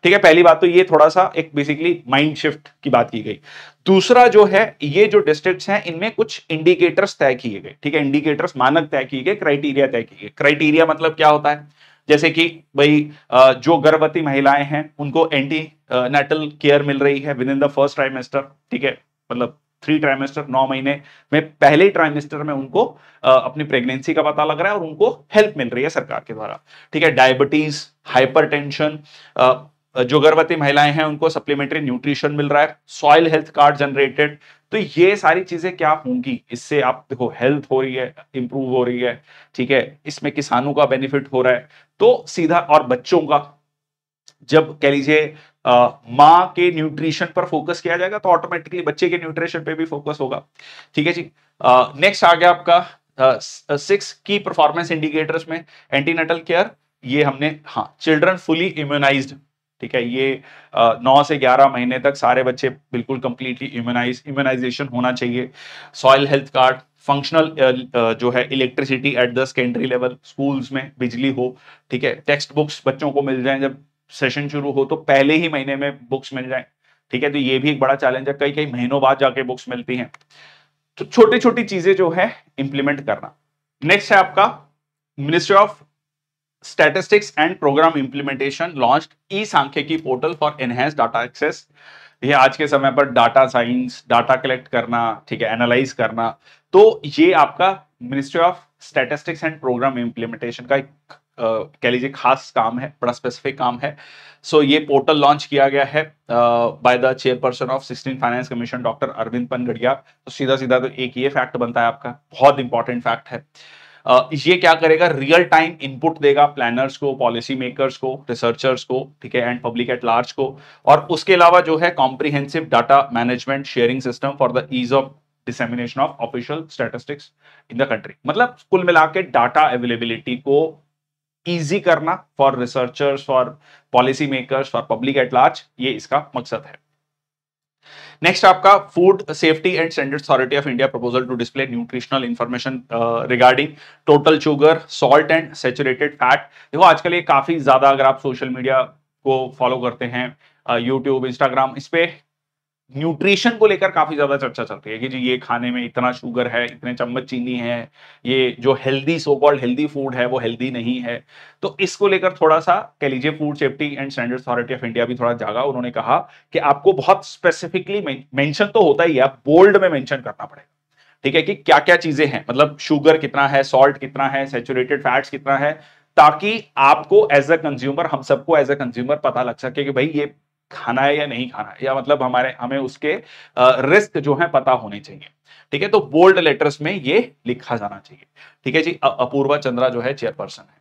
ठीक है पहली बात तो ये थोड़ा सा एक बेसिकली माइंड शिफ्ट की बात की गई दूसरा जो है ये जो डिस्ट्रिक्ट्स हैं इनमें कुछ इंडिकेटर्स तय किए गए ठीक है इंडिकेटर्स मानक तय किए गए क्राइटेरिया तय किए गए क्राइटेरिया मतलब क्या होता है जैसे कि भाई जो गर्भवती महिलाएं हैं उनको एंटी नेटल केयर मिल रही है within the first trimester ठीक है मतलब थ्री ट्राइमेस्टर नौ महीने में पहले ट्राइमेस्टर में उनको अपनी प्रेगनेंसी का पता लग रहा है और उनको हेल्प मिल रही है सरकार के द्वारा ठीक है डायबिटीज हाइपर जो गर्भवती महिलाएं हैं उनको सप्लीमेंट्री न्यूट्रिशन मिल रहा है सॉइल हेल्थ कार्ड जनरेटेड तो ये सारी चीजें क्या होंगी इससे आप देखो हेल्थ हो रही है इंप्रूव हो रही है ठीक है इसमें किसानों का बेनिफिट हो रहा है तो सीधा और बच्चों का जब कह लीजिए माँ के न्यूट्रिशन पर फोकस किया जाएगा तो ऑटोमेटिकली बच्चे के न्यूट्रिशन पे भी फोकस होगा ठीक है जी नेक्स्ट आ गया आपका सिक्स की परफॉर्मेंस इंडिकेटर्स में एंटीनेटल केयर ये हमने हाँ चिल्ड्रन फुली इम्यूनाइज ठीक है ये नौ से ग्यारह महीने तक सारे बच्चे बिल्कुल कंप्लीटली इम्यूनाइज इम्यूनाइजेशन होना चाहिए soil health card functional uh, uh, जो है electricity at the secondary level schools में बिजली हो ठीक है टेक्स्ट बुक्स बच्चों को मिल जाए जब सेशन शुरू हो तो पहले ही महीने में बुक्स मिल जाए ठीक है तो ये भी एक बड़ा चैलेंज है कई कई महीनों बाद जाके बुक्स मिलती हैं तो छोटी छोटी चीजें जो है इंप्लीमेंट करना नेक्स्ट है आपका ministry of statistics and programme implementation launch e Sankhyiki portal for enhance data access ठीक आज के समय पर डाटा साइंस डाटा कलेक्ट करना ठीक है एनालाइज करना तो ये आपका ministry of statistics and programme implementation का एक कह लीजिए खास काम है बड़ा स्पेसिफिक काम है सो so, ये पोर्टल लॉन्च किया गया है by the chairperson of sixteen finance commission doctor Arvind Panagariya तो सीधा सीधा तो एक ये फैक्ट बनता है आपका बहुत इंपॉर्टेंट फैक्ट है uh, ये क्या करेगा रियल टाइम इनपुट देगा प्लानर्स को पॉलिसी मेकर्स को रिसर्चर्स को ठीक है एंड पब्लिक एट लार्ज को और उसके अलावा जो है comprehensive data management sharing system for the ease of dissemination of official statistics in the country मतलब कुल मिला के डाटा अवेलेबिलिटी को ईजी करना for researchers for policy makers for public at large ये इसका मकसद है नेक्स्ट आपका food safety and standard authority of India proposal to display nutritional information regarding total sugar salt and saturated fat देखो आजकल ये काफी ज्यादा अगर आप सोशल मीडिया को फॉलो करते हैं यूट्यूब uh, इंस्टाग्राम इस पर न्यूट्रिशन को लेकर काफी ज्यादा चर्चा चलती है कि जी ये खाने में इतना शुगर है इतने चम्मच चीनी है ये जो healthy so called healthy food है वो हेल्दी नहीं है तो इसको लेकर थोड़ा सा कह लीजिए food safety and standard authority of India भी थोड़ा जागा उन्होंने कहा कि आपको बहुत स्पेसिफिकली मेंशन तो होता ही है बोल्ड में मेंशन करना पड़ेगा ठीक है कि क्या क्या चीजें हैं मतलब शुगर कितना है सॉल्ट कितना है सेचुरेटेड फैट्स कितना है ताकि आपको एज अ कंज्यूमर हम सबको एज अ कंज्यूमर पता लग सके कि भाई ये खाना है या नहीं खाना है या मतलब हमारे हमें उसके रिस्क जो है पता होने चाहिए ठीक है तो बोल्ड लेटर्स में ये लिखा जाना चाहिए ठीक है जी अपूर्वा चंद्रा जो है चेयरपर्सन है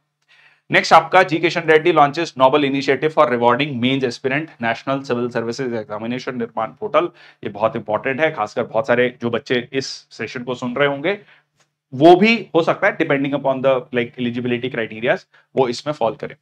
नेक्स्ट आपका G Kishan Reddy launches noble initiative for rewarding mains aspirant national civil services examination Nirman portal ये बहुत इंपॉर्टेंट है खासकर बहुत सारे जो बच्चे इस सेशन को सुन रहे होंगे वो भी हो सकता है depending upon the like eligibility criteria वो इसमें फॉल करें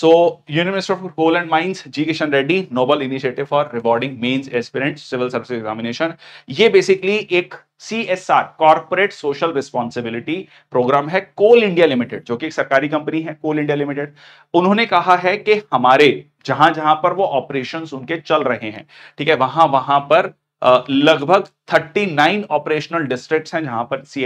so university of coal and mines G Kishan Reddy noble initiative for rewarding mains aspirant civil service examination ये बेसिकली एक C S R corporate social responsibility programme है coal India limited जो कि एक सरकारी कंपनी है कोल इंडिया लिमिटेड उन्होंने कहा है कि हमारे जहां जहां पर वो ऑपरेशन उनके चल रहे हैं ठीक है वहां वहां पर लगभग 39 ऑपरेशनल डिस्ट्रिक्ट्स हैं जहां पर सी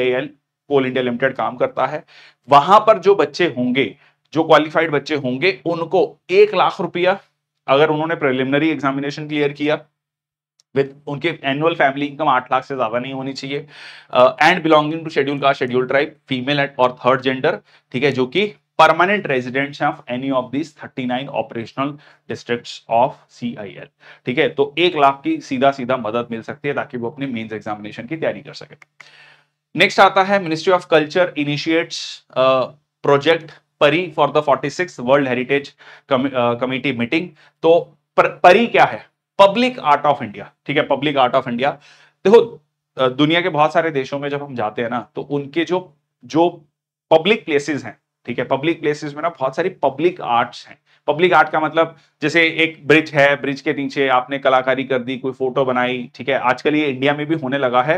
कोल इंडिया लिमिटेड काम करता है वहां पर जो बच्चे होंगे जो क्वालिफाइड बच्चे होंगे उनको एक लाख रुपया अगर उन्होंने प्रिलिमिनरी एग्जामिनेशन क्लियर किया विद उनके एनुअल फैमिली इनकम आठ लाख से ज्यादा नहीं होनी चाहिए एंड बिलोंगिंग टू शेड्यूल का शेड्यूल ट्राइब फीमेल एंड और थर्ड जेंडर ठीक है जो कि permanent residents of any of this 39 operational districts of CIL ठीक है तो एक लाख की सीधा सीधा मदद मिल सकती है ताकि वो अपने मेंस एग्जामिनेशन की तैयारी कर सके नेक्स्ट आता है ministry of culture initiates project Pari for the 46 world heritage committee meeting तो पर, परी क्या है पब्लिक आर्ट ऑफ इंडिया ठीक है पब्लिक आर्ट ऑफ इंडिया देखो uh, दुनिया के बहुत सारे देशों में जब हम जाते हैं ना तो उनके जो जो पब्लिक प्लेसेस हैं ठीक है पब्लिक प्लेसेस में ना बहुत सारी पब्लिक आर्ट्स हैं पब्लिक आर्ट का मतलब जैसे एक ब्रिज है ब्रिज के नीचे आपने कलाकारी कर दी कोई फोटो बनाई ठीक है आजकल ये इंडिया में भी होने लगा है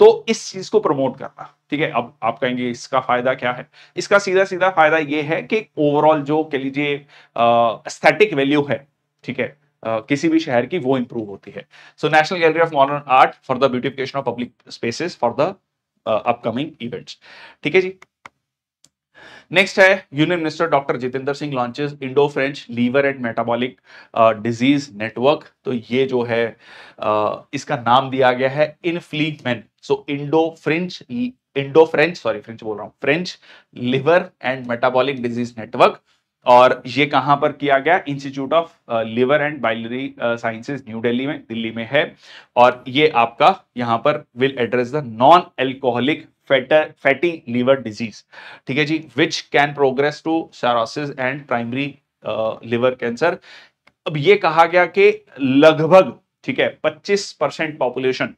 तो इस चीज को प्रमोट करना ठीक है अब आप कहेंगे इसका फायदा क्या है इसका सीधा सीधा फायदा ये है कि ओवरऑल जो कह लीजिए एस्थेटिक वैल्यू है ठीक है Uh, किसी भी शहर की वो इंप्रूव होती है so national gallery of modern art for the beautification of public spaces for the upcoming events ठीक है जी नेक्स्ट है union minister doctor Jitendra Singh launches Indo French liver and metabolic disease network तो ये जो है uh, इसका नाम दिया गया है Inflimen so Indo French Indo French sorry French बोल रहा हूँ French liver and metabolic disease network और ये कहाँ पर किया गया institute of liver and biliary sciences new Delhi में दिल्ली में है और ये आपका यहाँ पर will address the non alcoholic fatty liver disease ठीक है जी which can progress to cirrhosis and primary liver cancer अब ये कहा गया कि लगभग ठीक है 25 percent population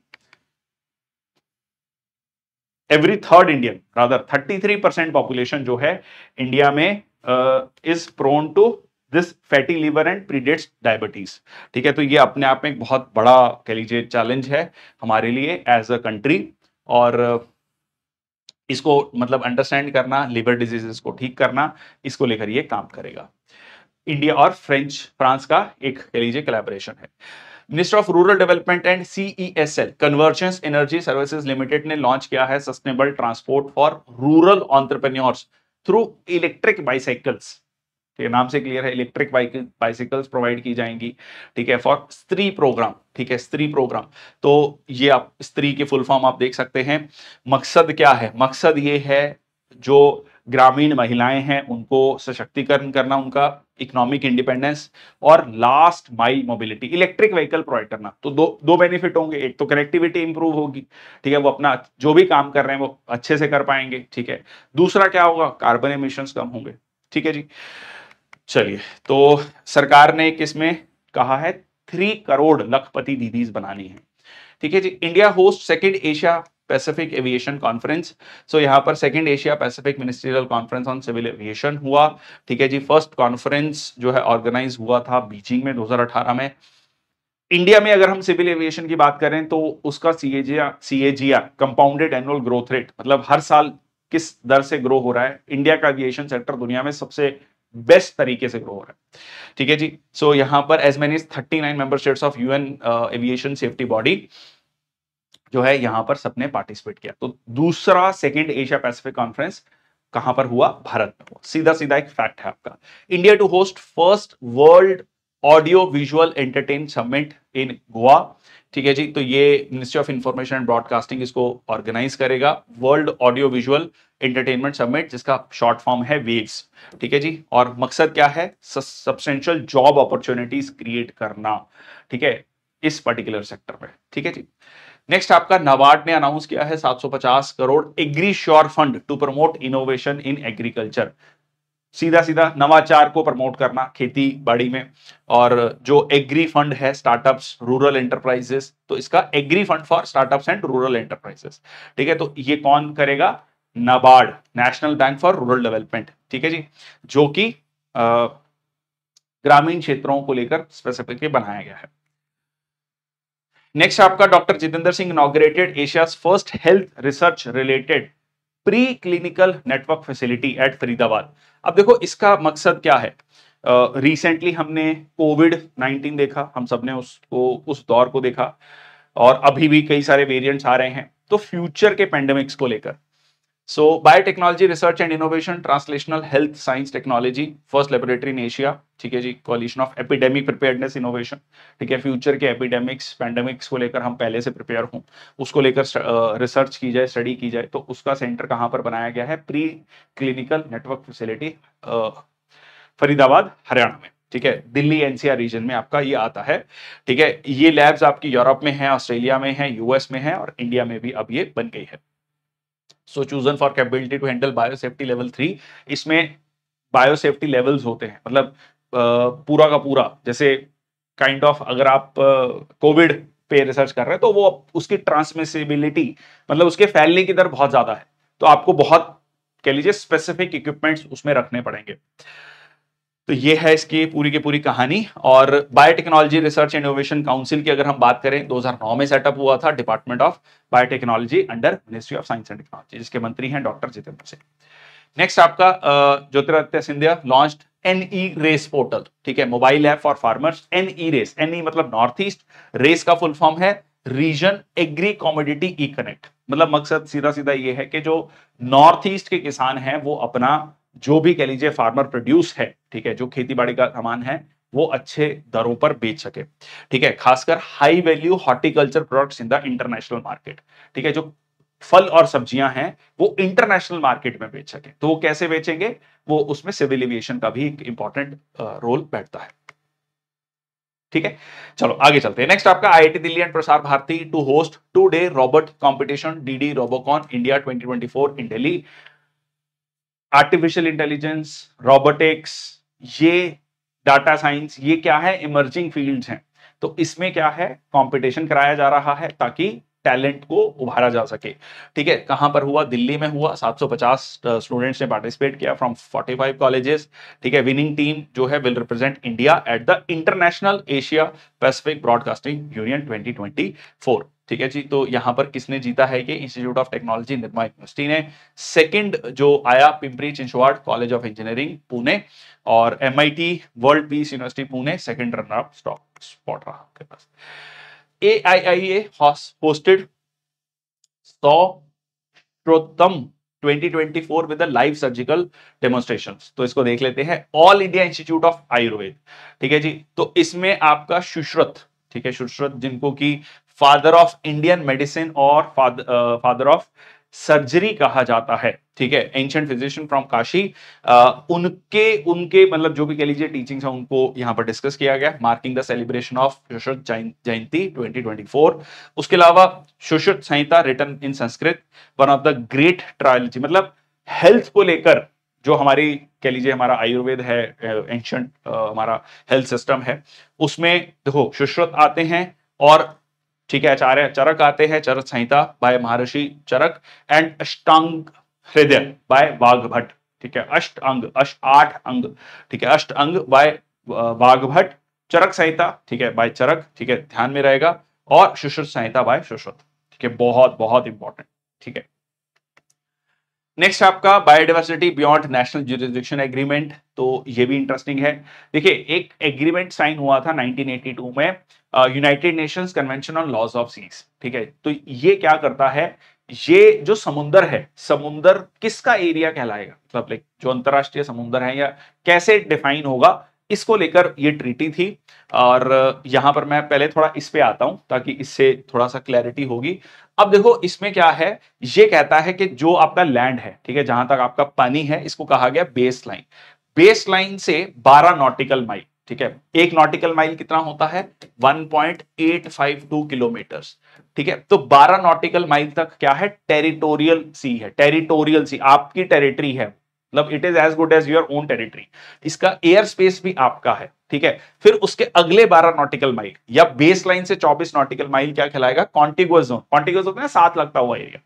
every third Indian rather 33 percent population जो है इंडिया में is prone to this fatty liver and predates diabetes ठीक है तो ये अपने आप में एक बहुत बड़ा कह लीजिए चैलेंज है हमारे लिए एज अ कंट्री और इसको मतलब अंडरस्टैंड करना लिवर डिजीजेस को ठीक करना इसको लेकर ये काम करेगा इंडिया और फ्रेंच फ्रांस का एक कह लीजिए कलेबोरेशन है minister of rural development and CESL convergence energy services limited ने लॉन्च किया है sustainable transport for rural entrepreneurs through electric bicycles ठीक तो है नाम से क्लियर है इलेक्ट्रिक बाइसिकल्स प्रोवाइड की जाएंगी ठीक है फॉर स्त्री प्रोग्राम ठीक है स्त्री प्रोग्राम तो ये आप स्त्री के फुल फॉर्म आप देख सकते हैं मकसद क्या है मकसद ये है जो ग्रामीण महिलाएं हैं उनको सशक्तिकरण करना उनका इकोनॉमिक इंडिपेंडेंस और last mile mobility electric vehicle provide करना तो दो दो बेनिफिट होंगे एक तो कनेक्टिविटी इंप्रूव होगी ठीक है वो अपना जो भी काम कर रहे हैं वो अच्छे से कर पाएंगे ठीक है दूसरा क्या होगा कार्बन एमिशन कम होंगे ठीक है जी चलिए तो सरकार ने किसमें कहा है थ्री करोड़ लखपति दीदीज बनानी है ठीक है जी India host second Asia Pacific aviation conference so यहाँ पर second Asia Pacific ministerial conference on civil aviation हुआ ठीक है जी फर्स्ट कॉन्फ्रेंस जो है ऑर्गेनाइज हुआ था बीजिंग में 2018 में इंडिया में अगर हम सिविल एविएशन की बात करें तो उसका CAGR CAGR compounded annual growth rate मतलब हर साल किस दर से ग्रो हो रहा है इंडिया का एविएशन सेक्टर दुनिया में सबसे बेस्ट तरीके से ग्रो हो रहा है ठीक है जी सो so, यहां पर as many thirty nine member states of UN aviation safety body जो है यहां पर सबने पार्टिसिपेट किया तो दूसरा सेकेंड एशिया पैसिफिक कॉन्फ्रेंस कहां पर हुआ भारत में हुआ सीधा सीधा एक फैक्ट है आपका India to host first world audio visual entertain summit in Goa ठीक है जी तो ये ministry of information and broadcasting इसको ऑर्गेनाइज करेगा world audio visual entertainment summit जिसका शॉर्ट फॉर्म है वेव्स ठीक है जी और मकसद क्या है सब्सटेंशियल जॉब अपॉर्चुनिटीज क्रिएट करना ठीक है इस पर्टिकुलर सेक्टर में ठीक है जी नेक्स्ट आपका नवार्ड ने अनाउंस किया है 750 crore agri sure fund to promote innovation in agriculture सीधा सीधा नवाचार को प्रमोट करना खेती बाड़ी में और जो एग्री फंड है स्टार्टअप्स रूरल एंटरप्राइजेस तो इसका agri fund for startups and rural enterprises ठीक है तो ये कौन करेगा NABARD national bank for rural development ठीक है जी जो कि ग्रामीण क्षेत्रों को लेकर स्पेसिफिकली बनाया गया है नेक्स्ट आपका doctor Jitendra Singh integrated Asia first health research related pre clinical network facility at Faridabad अब देखो इसका मकसद क्या है रिसेंटली uh, हमने कोविड 19 देखा हम सब ने उसको उस दौर को देखा और अभी भी कई सारे वेरिएंट्स आ रहे हैं तो फ्यूचर के पेंडेमिक्स को लेकर So biotechnology research and innovation, translational health science technology, first laboratory in Asia, ठीक है जी coalition of epidemic preparedness innovation, ठीक है future के epidemics, pandemics को लेकर हम पहले से prepare हों उसको लेकर research की जाए study की जाए तो उसका center कहाँ पर बनाया गया है pre clinical network facility Faridabad Haryana में ठीक है दिल्ली एनसीआर रीजन में आपका ये आता है ठीक है ये लैब्स आपकी यूरोप में है ऑस्ट्रेलिया में है यूएस में है और इंडिया में भी अब ये बन गई है so chosen for capability to handle biosafety level three इसमें बायोसेफ्टी लेवल्स होते हैं मतलब पूरा का पूरा जैसे काइंड kind ऑफ of, अगर आप कोविड पे रिसर्च कर रहे हैं तो वो उसकी ट्रांसमिसिबिलिटी मतलब उसके फैलने की दर बहुत ज्यादा है तो आपको बहुत कह लीजिए स्पेसिफिक इक्विपमेंट्स उसमें रखने पड़ेंगे तो ये है इसकी पूरी की पूरी कहानी और biotechnology research and innovation council की अगर हम बात करें 2009 में सेटअप हुआ था department of biotechnology under ministry of science and technology जिसके मंत्री हैं डॉक्टर जितेंद्र सिंह नेक्स्ट आपका Jyotiraditya Scindia launch N E race portal ठीक है mobile app for farmers NE race N E मतलब नॉर्थ ईस्ट रेस का फुल फॉर्म है region agri commodity e connect मतलब मकसद सीधा सीधा ये है कि जो नॉर्थ ईस्ट के किसान हैं वो अपना जो भी कह लीजिए फार्मर प्रोड्यूस है ठीक है जो खेती बाड़ी का सामान है वो अच्छे दरों पर बेच सके ठीक है खासकर high value horticulture products in the international market ठीक है जो फल और सब्जियां हैं वो इंटरनेशनल मार्केट में बेच सके तो वो कैसे बेचेंगे वो उसमें सिविल एविएशन का भी एक इंपॉर्टेंट रोल बैठता है ठीक है चलो आगे चलते हैं नेक्स्ट आपका IIT Delhi and Prasar Bharati to host today robot competition DD Robocon India twenty twenty four in Delhi artificial intelligence robotics ये डाटा साइंस ये क्या है इमर्जिंग फील्ड्स हैं तो इसमें क्या है कंपटीशन कराया जा रहा है ताकि टैलेंट को उभारा जा सके ठीक है कहां पर हुआ दिल्ली में हुआ 750 स्टूडेंट्स uh, ने पार्टिसिपेट किया फ्रॉम 45 कॉलेजेस ठीक है विनिंग टीम जो है will represent India at the international Asia Pacific broadcasting union twenty ठीक है जी तो यहाँ पर किसने जीता है ये institute of technology Nirma university ने सेकंड जो आया Pimpri Chinchwad college of engineering Pune और M world peace university Pune second runner up spot रहा आपके पास ए आई आई ए होस्टेड सौतम सर्वोत्तम 2024 विद लाइव सर्जिकल डेमोन्स्ट्रेशन तो इसको देख लेते हैं all India institute of Ayurveda ठीक है जी तो इसमें आपका सुश्रत ठीक है सुश्रत जिनको की फादर ऑफ इंडियन मेडिसिन और फादर ऑफ सर्जरी कहा जाता है ठीक है एंशियंट फिजिशियन फ्रॉम काशी आ, उनके उनके मतलब जो भी कह लीजिए टीचिंग्स है उनको यहाँ पर डिस्कस किया गया marking the celebration of Sushruta Jayanti 2024 उसके अलावा Sushruta Samhita written in Sanskrit one of the great trilogy मतलब हेल्थ को लेकर जो हमारी कह लीजिए हमारा आयुर्वेद है एंशंट हमारा हेल्थ सिस्टम है उसमें देखो सुश्रुत आते हैं और ठीक है आचार्य चरक आते हैं चरक संहिता बाय महर्षि चरक एंड अष्टांग हृदय बाय भट्ट ठीक है अष्ट अंग अष्ट आठ अंग ठीक है अष्ट अंग बाय भट्ट चरक संहिता ठीक है बाय चरक ठीक है ध्यान में रहेगा और सुश्रुत संहिता बाय सुश्रुत ठीक है बहुत बहुत इंपॉर्टेंट ठीक है नेक्स्ट आपका biodiversity beyond national jurisdiction agreement तो ये भी इंटरेस्टिंग है देखिए एक एग्रीमेंट साइन हुआ था 1982 में United Nations convention on laws of seas ठीक है तो ये क्या करता है ये जो समुंदर है समुंदर किसका एरिया कहलाएगा मतलब लाइक जो अंतरराष्ट्रीय समुंदर है या कैसे डिफाइन होगा इसको लेकर ये ट्रीटी थी और यहां पर मैं पहले थोड़ा इस पे आता हूं ताकि इससे थोड़ा सा क्लैरिटी होगी अब देखो इसमें क्या है ये कहता है कि जो आपका लैंड है ठीक है जहां तक आपका पानी है इसको कहा गया बेस लाइन बेस लाइन से 12 नॉटिकल माइल ठीक है एक नॉटिकल माइल कितना होता है 1.852 किलोमीटर ठीक है तो 12 नॉटिकल माइल तक क्या है टेरिटोरियल सी है टेरिटोरियल सी आपकी टेरिटरी है मतलब it is as good as your own territory इसका एयर स्पेस भी आपका है ठीक है फिर उसके अगले 12 नॉटिकल माइल या बेस लाइन से 24 नॉटिकल माइल क्या खिलाएगा कॉन्टिगुअस जोन कॉन्टिगुअस जोन साथ लगता हुआ एरिया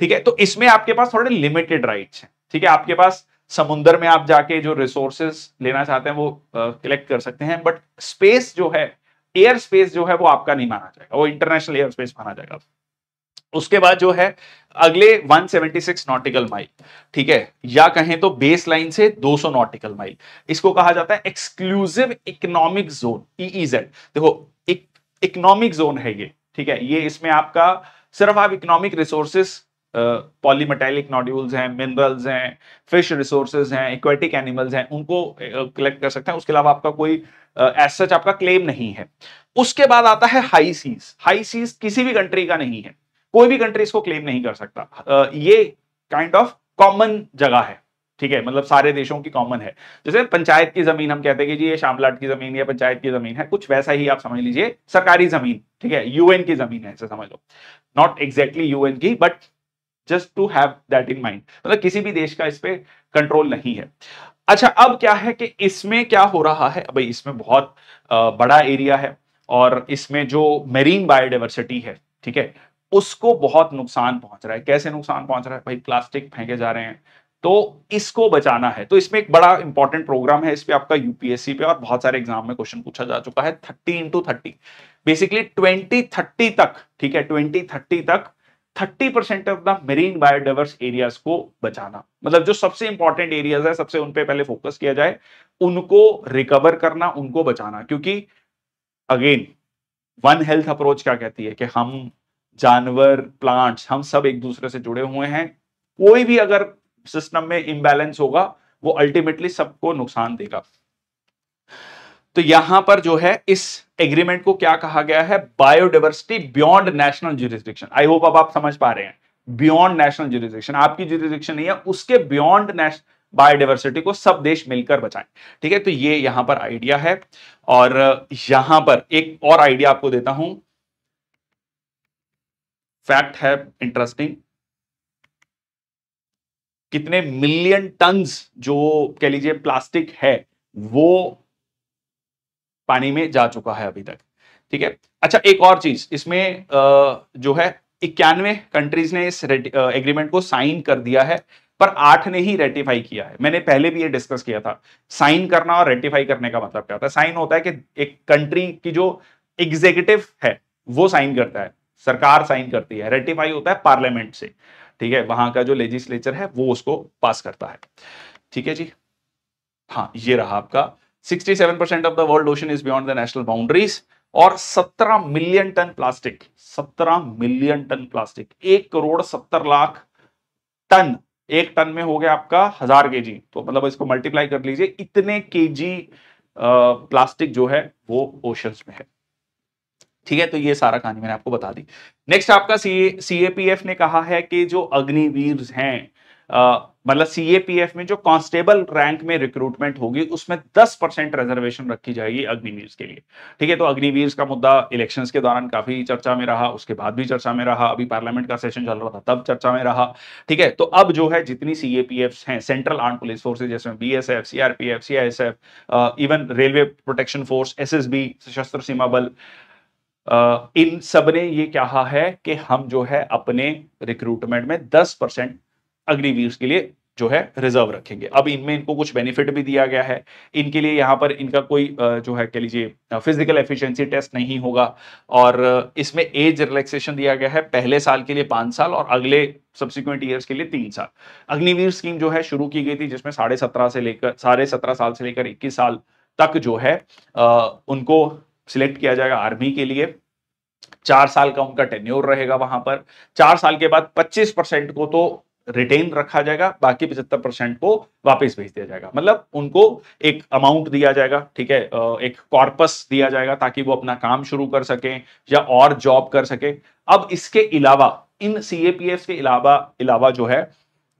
ठीक है तो इसमें आपके पास थोड़े लिमिटेड राइट्स हैं ठीक है आपके पास समुंदर में आप जाके जो रिसोर्सेस लेना चाहते हैं वो कलेक्ट कर सकते हैं बट स्पेस जो है एयर स्पेस जो है वो आपका नहीं माना जाएगा वो इंटरनेशनल एयर स्पेस माना जाएगा उसके बाद जो है अगले 176 नॉटिकल माइल ठीक है या कहें तो बेस लाइन से 200 नॉटिकल माइल इसको कहा जाता है एक्सक्लूसिव इकोनॉमिक जोन ईईजेड देखो इकोनॉमिक e-, जोन है ये ठीक है ये इसमें आपका सिर्फ आप इकोनॉमिक रिसोर्सेस पॉलीमेटेलिक नॉड्यूल्स हैं मिनरल्स हैं फिश रिसोर्सेज हैं इक्वेटिक एनिमल्स हैं उनको कलेक्ट कर सकते हैं उसके अलावा आपका कोई एज सच आपका क्लेम नहीं है उसके बाद आता है हाई सीज हाई सीज किसी भी कंट्री का नहीं है कोई भी कंट्री इसको क्लेम नहीं कर सकता ये काइंड ऑफ कॉमन जगह है ठीक है मतलब सारे देशों की कॉमन है जैसे पंचायत की जमीन हम कहते हैं कि जी ये शामलाट की जमीन या पंचायत की जमीन है कुछ वैसा ही आप समझ लीजिए सरकारी जमीन ठीक है यूएन की जमीन है ऐसे समझ लो नॉट एग्जैक्टली यूएन की but just to have that in mind मतलब किसी भी देश का इस पर कंट्रोल नहीं है अच्छा अब क्या है कि इसमें क्या हो रहा है भाई इसमें बहुत बड़ा एरिया है और इसमें जो मेरीन बायोडाइवर्सिटी है ठीक है उसको बहुत नुकसान पहुंच रहा है कैसे नुकसान पहुंच रहा है भाई प्लास्टिक फेंके जा रहे हैं तो इसको बचाना है तो इसमें एक बड़ा इंपॉर्टेंट प्रोग्राम है इस पर आपका यूपीएससी पे और बहुत सारे एग्जाम में क्वेश्चन पूछा जा चुका है thirty into thirty basically twenty thirty तक ठीक है ट्वेंटी थर्टी तक thirty percent of the marine biodiverse areas को बचाना मतलब जो सबसे इंपॉर्टेंट एरियाज है सबसे उन पे पहले फोकस किया जाए उनको रिकवर करना उनको बचाना क्योंकि अगेन वन हेल्थ अप्रोच क्या कहती है कि हम जानवर प्लांट्स हम सब एक दूसरे से जुड़े हुए हैं कोई भी अगर सिस्टम में इम्बैलेंस होगा वो अल्टीमेटली सबको नुकसान देगा तो यहां पर जो है इस एग्रीमेंट को क्या कहा गया है biodiversity beyond national jurisdiction I hope अब आप समझ पा रहे हैं बियॉन्ड नेशनल ज्यूरिस्डिक्शन आपकी ज्यूरिस्डिक्शन नहीं है उसके बियॉन्ड नेशनल बायोडाइवर्सिटी को सब देश मिलकर बचाएं ठीक है तो ये यहां पर आइडिया है और यहां पर एक और आइडिया आपको देता हूं फैक्ट है इंटरेस्टिंग कितने मिलियन टन्स जो कह लीजिए प्लास्टिक है वो पानी में जा चुका है अभी तक ठीक है अच्छा एक और चीज इसमें जो है इक्यानवे कंट्रीज ने इस एग्रीमेंट को साइन कर दिया है पर आठ ने ही रेटिफाई किया है मैंने पहले भी ये डिस्कस किया था साइन करना और रेटिफाई करने का मतलब क्या होता है साइन होता है कि एक कंट्री की जो एग्जीक्यूटिव है वो साइन करता है सरकार साइन करती है रेटिफाई होता है पार्लियामेंट से ठीक है वहां का जो लेजिस्लेचर है वो उसको पास करता है ठीक है जी हाँ ये रहा आपका 67% of the world ocean is beyond the national boundaries और 17 million ton plastic 17 million ton plastic एक करोड़ सत्तर लाख टन एक टन में हो गया आपका हजार के तो मतलब इसको मल्टीप्लाई कर लीजिए इतने के जी प्लास्टिक जो है वो ओशन में है ठीक है तो ये सारा कहानी मैंने आपको बता दी नेक्स्ट आपका सी सीएपीएफ ने कहा है कि जो अग्निवीर हैं मतलब सीएपीएफ में जो कांस्टेबल रैंक में रिक्रूटमेंट होगी उसमें 10 परसेंट रिजर्वेशन रखी जाएगी अग्निवीर के लिए ठीक है तो अग्निवीर का मुद्दा इलेक्शन के दौरान काफी चर्चा में रहा उसके बाद भी चर्चा में रहा अभी पार्लियामेंट का सेशन चल रहा था तब चर्चा में रहा ठीक है तो अब जो है जितनी सीएपीएफ हैं सेंट्रल आर्म पुलिस फोर्सेज जैसे B S F CRPF CISF even railway protection force बी सशस्त्र सीमा बल इन सब ने ये कहा है कि हम जो है अपने रिक्रूटमेंट में 10 परसेंट अग्री व्यूज के लिए जो है रिजर्व रखेंगे अब इनमें इनको कुछ बेनिफिट भी दिया गया है इनके लिए यहां पर इनका कोई जो है कह लीजिए फिजिकल एफिशिएंसी टेस्ट नहीं होगा और इसमें एज रिलैक्सेशन दिया गया है पहले साल के लिए पांच साल और अगले सब्सिक्वेंट ईयर्स के लिए तीन साल अग्निवीर स्कीम जो है शुरू की गई थी जिसमें साढ़े सत्रह से लेकर साढ़े सत्रह साल से लेकर इक्कीस साल तक जो है आ, उनको सिलेक्ट किया जाएगा आर्मी के लिए चार साल का उनका टेन्योर रहेगा वहां पर चार साल के बाद 25 परसेंट को तो रिटेन रखा जाएगा बाकी पिछहत्तर परसेंट को वापस भेज दिया जाएगा मतलब उनको एक अमाउंट दिया जाएगा ठीक है एक कॉर्पस दिया जाएगा ताकि वो अपना काम शुरू कर सके या और जॉब कर सके अब इसके अलावा इन सी के अलावा अलावा जो है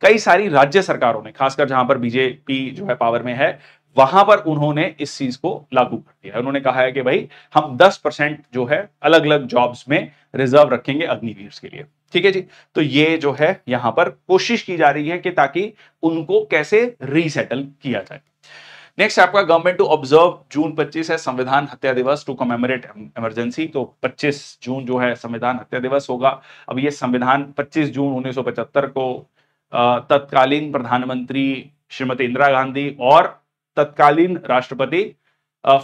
कई सारी राज्य सरकारों ने खासकर जहां पर बीजेपी जो है पावर में है वहां पर उन्होंने इस चीज को लागू कर दिया उन्होंने कहा है कि भाई हम 10 परसेंट जो है अलग अलग जॉब्स में रिजर्व रखेंगे अग्निवीर के लिए ठीक है जी तो ये जो है यहां पर कोशिश की जा रही है कि ताकि उनको कैसे रीसेटल किया जाए नेक्स्ट आपका गवर्नमेंट टू ऑब्जर्व जून 25 है संविधान हत्या दिवस टू कमेमोरेट इमरजेंसी तो 25 जून जो है संविधान हत्या दिवस होगा अब ये संविधान 25 जून 1975 को तत्कालीन प्रधानमंत्री श्रीमती इंदिरा गांधी और तत्कालीन राष्ट्रपति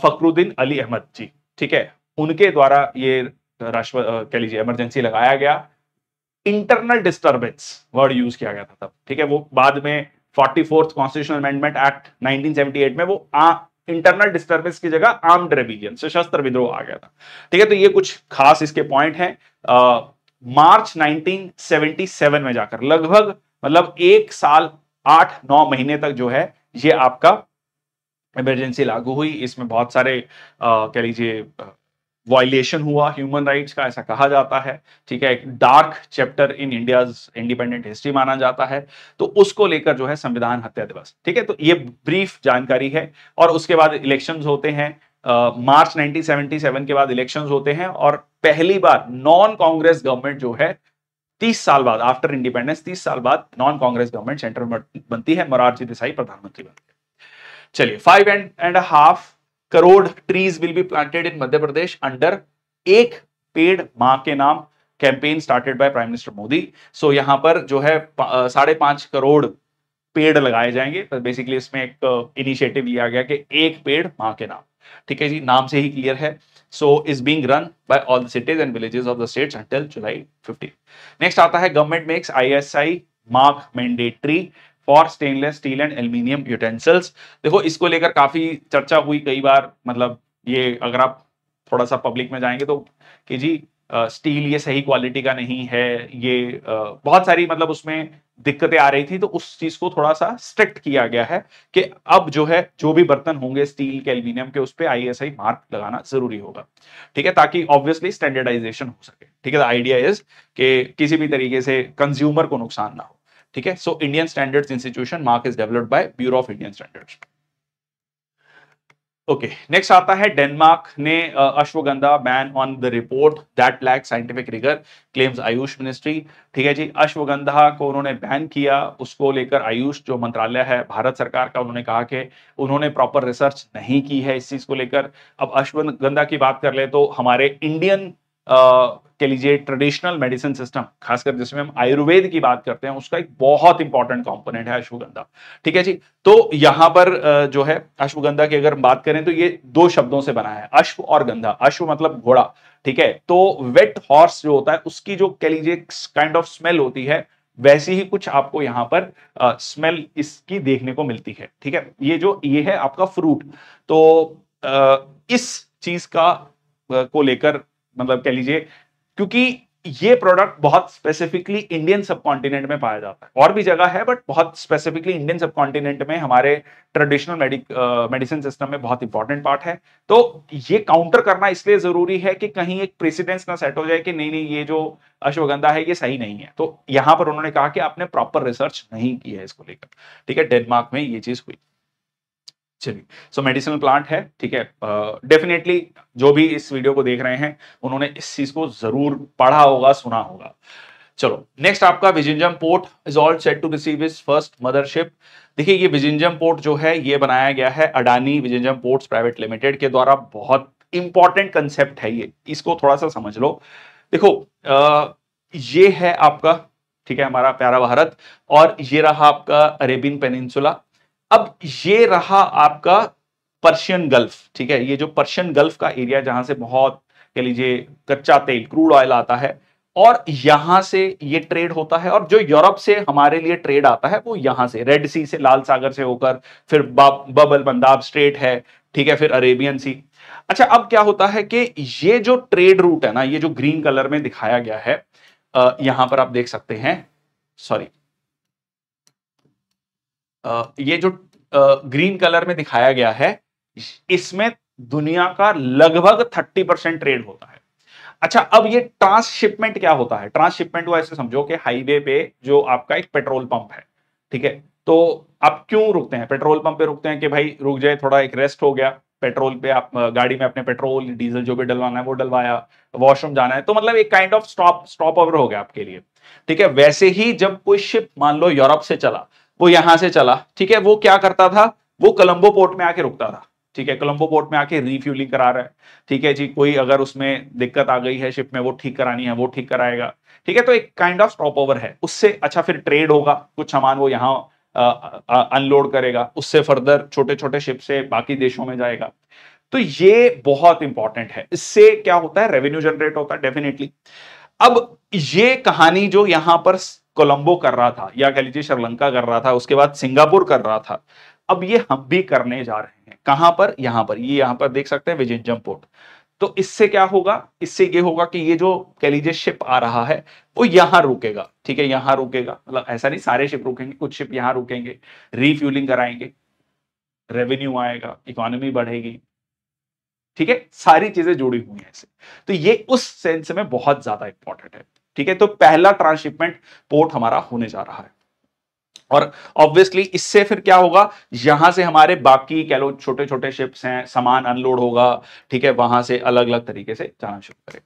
फकरुद्दीन अली अहमद जी ठीक है उनके द्वारा ये राष्ट्र कह लीजिए इमरजेंसी लगाया गया इंटरनल डिस्टर्बेंस वर्ड यूज किया गया था तब ठीक है वो बाद में forty fourth constitution amendment act 1978 में वो आ इंटरनल डिस्टर्बेंस की जगह आर्म्ड रेबिलियन सशस्त्र विद्रोह आ गया था ठीक है तो ये कुछ खास इसके पॉइंट हैं मार्च 1977 में जाकर लगभग मतलब एक साल आठ नौ महीने तक जो है ये आपका इमरजेंसी लागू हुई इसमें बहुत सारे कह लीजिए वायलेशन हुआ ह्यूमन राइट्स का ऐसा कहा जाता है ठीक है एक dark chapter in India independent history माना जाता है तो उसको लेकर जो है संविधान हत्या दिवस ठीक है तो ये ब्रीफ जानकारी है और उसके बाद इलेक्शंस होते हैं मार्च uh, 1977 के बाद इलेक्शंस होते हैं और पहली बार नॉन कांग्रेस गवर्नमेंट जो है तीस साल बाद आफ्टर इंडिपेंडेंस तीस साल बाद नॉन कांग्रेस गवर्नमेंट सेंट्रल बनती है मोरारजी देसाई प्रधानमंत्री बनते हैं चलिए five and and half crore trees will be planted in Madhya Pradesh under Ek Ped Maa Ke Naam campaign started by prime minister Modi so यहां पर जो है साढ़े पांच करोड़ पेड़ लगाए जाएंगे तो बेसिकली इसमें एक इनिशिएटिव लिया गया कि एक पेड़ मां के नाम ठीक है जी नाम से ही क्लियर है so is being run by all the cities and villages of the states until July 15 next आता है government makes ISI mark mandatory for stainless steel and aluminium utensils देखो इसको लेकर काफी चर्चा हुई कई बार मतलब ये अगर आप थोड़ा सा पब्लिक में जाएंगे तो कि जी स्टील ये सही क्वालिटी का नहीं है ये बहुत सारी मतलब उसमें दिक्कतें आ रही थी तो उस चीज को थोड़ा सा स्ट्रिक्ट किया गया है कि अब जो है जो भी बर्तन होंगे स्टील के एल्यूमिनियम के उस पर आईएसआई मार्क लगाना जरूरी होगा ठीक है ताकि ऑब्वियसली स्टैंडर्डाइजेशन हो सके ठीक है आइडिया इज कि किसी भी तरीके से कंज्यूमर को नुकसान ना हो ठीक है so Indian standards institution mark is developed by bureau of Indian standards okay next आता है डेनमार्क ने ashwagandha ban on the report that lack scientific rigour claims AYUSH ministry ठीक है जी अश्वगंधा को उन्होंने बैन किया उसको लेकर आयुष जो मंत्रालय है भारत सरकार का उन्होंने कहा कि उन्होंने प्रॉपर रिसर्च नहीं की है इस चीज को लेकर अब अश्वगंधा की बात कर ले तो हमारे इंडियन कह लीजिए ट्रेडिशनल मेडिसिन सिस्टम खासकर जिसमें हम आयुर्वेद की बात करते हैं उसका एक बहुत इंपॉर्टेंट कंपोनेंट है अश्वगंधा ठीक है जी तो यहां पर जो है अश्वगंधा की अगर बात करें तो ये दो शब्दों से बना है अश्व और गंधा अश्व मतलब घोड़ा ठीक है तो वेट हॉर्स जो होता है उसकी जो कह लीजिए काइंड ऑफ स्मेल होती है वैसी ही कुछ आपको यहाँ पर आ, स्मेल इसकी देखने को मिलती है ठीक है ये जो ये है आपका फ्रूट तो आ, इस चीज का को लेकर मतलब कह लीजिए क्योंकि ये प्रोडक्ट बहुत स्पेसिफिकली इंडियन सब कॉन्टिनेंट में पाया जाता है और भी जगह है बट बहुत स्पेसिफिकली इंडियन सब कॉन्टिनेंट में हमारे ट्रेडिशनल मेडिसिन सिस्टम में बहुत इंपॉर्टेंट पार्ट है तो ये काउंटर करना इसलिए जरूरी है कि कहीं एक प्रेसिडेंस ना सेट हो जाए कि नहीं नहीं ये जो अश्वगंधा है ये सही नहीं है तो यहाँ पर उन्होंने कहा कि आपने प्रॉपर रिसर्च नहीं किया है इसको लेकर ठीक है डेनमार्क में ये चीज हुई चलिए सो मेडिसिनल प्लांट है ठीक है डेफिनेटली uh, जो भी इस वीडियो को देख रहे हैं उन्होंने इस चीज को जरूर पढ़ा होगा सुना होगा चलो नेक्स्ट आपका Vizhinjam port is all set to receive is first mothership देखिए ये विजिंजम पोर्ट जो है ये बनाया गया है Adani Vizhinjam ports private limited के द्वारा बहुत इंपॉर्टेंट कंसेप्ट है ये इसको थोड़ा सा समझ लो देखो आ, ये है आपका ठीक है हमारा प्यारा भारत और ये रहा आपका अरेबियन पेनिनसुला अब ये रहा आपका पर्शियन गल्फ ठीक है ये जो पर्शियन गल्फ का एरिया जहां से बहुत कह लीजिए कच्चा तेल क्रूड ऑयल आता है और यहां से ये ट्रेड होता है और जो यूरोप से हमारे लिए ट्रेड आता है वो यहां से रेड सी से लाल सागर से होकर फिर बबल बंदाब स्ट्रेट है ठीक है फिर अरेबियन सी अच्छा अब क्या होता है कि ये जो ट्रेड रूट है ना ये जो ग्रीन कलर में दिखाया गया है यहां पर आप देख सकते हैं सॉरी ये जो ग्रीन कलर में दिखाया गया है इसमें दुनिया का लगभग थर्टी परसेंट ट्रेड होता है अच्छा अब ये ट्रांसशिपमेंट क्या होता है ट्रांसशिपमेंट वो ऐसे समझो कि हाईवे पे जो आपका एक पेट्रोल पंप है ठीक है तो आप क्यों रुकते हैं पेट्रोल पंप पे रुकते हैं कि भाई रुक जाए थोड़ा एक रेस्ट हो गया पेट्रोल पे आप गाड़ी में अपने पेट्रोल डीजल जो भी डलवाना है वो डलवाया वॉशरूम जाना है तो मतलब एक kind of stop stop over हो गया आपके लिए ठीक है वैसे ही जब कोई शिप मान लो यूरोप से चला वो यहां से चला ठीक है वो क्या करता था वो कोलंबो पोर्ट में आके रुकता था ठीक है कोलंबो पोर्ट में आके रिफ्यूलिंग करा रहा है ठीक है जी कोई अगर उसमें दिक्कत आ गई है शिप में वो ठीक करानी है वो ठीक कराएगा ठीक है तो एक काइंड ऑफ स्टॉप ओवर है उससे अच्छा फिर ट्रेड होगा कुछ सामान वो यहाँ अनलोड करेगा उससे फर्दर छोटे छोटे शिप से बाकी देशों में जाएगा तो ये बहुत इंपॉर्टेंट है इससे क्या होता है रेवेन्यू जनरेट होता है डेफिनेटली अब ये कहानी जो यहां पर कोलंबो कर रहा था या कह लीजिए श्रीलंका कर रहा था उसके बाद सिंगापुर कर रहा था अब ये हम भी करने जा रहे हैं कहां पर यहां पर ये यहां पर देख सकते हैं विजिंजम पोर्ट तो इससे क्या होगा इससे ये होगा कि ये जो कह लीजिए शिप आ रहा है वो यहां रुकेगा ठीक है यहाँ रुकेगा मतलब ऐसा नहीं सारे शिप रुकेंगे कुछ शिप यहाँ रुकेंगे रिफ्यूलिंग कराएंगे रेवेन्यू आएगा इकोनॉमी बढ़ेगी ठीक है सारी चीजें जुड़ी हुई हैं इससे तो ये उस सेंस में बहुत ज्यादा इंपॉर्टेंट है ठीक है तो पहला ट्रांसशिपमेंट पोर्ट हमारा होने जा रहा है और ऑब्वियसली इससे फिर क्या होगा यहां से हमारे बाकी कह लो छोटे छोटे शिप्स हैं सामान अनलोड होगा ठीक है वहां से अलग अलग तरीके से जाना शुरू करें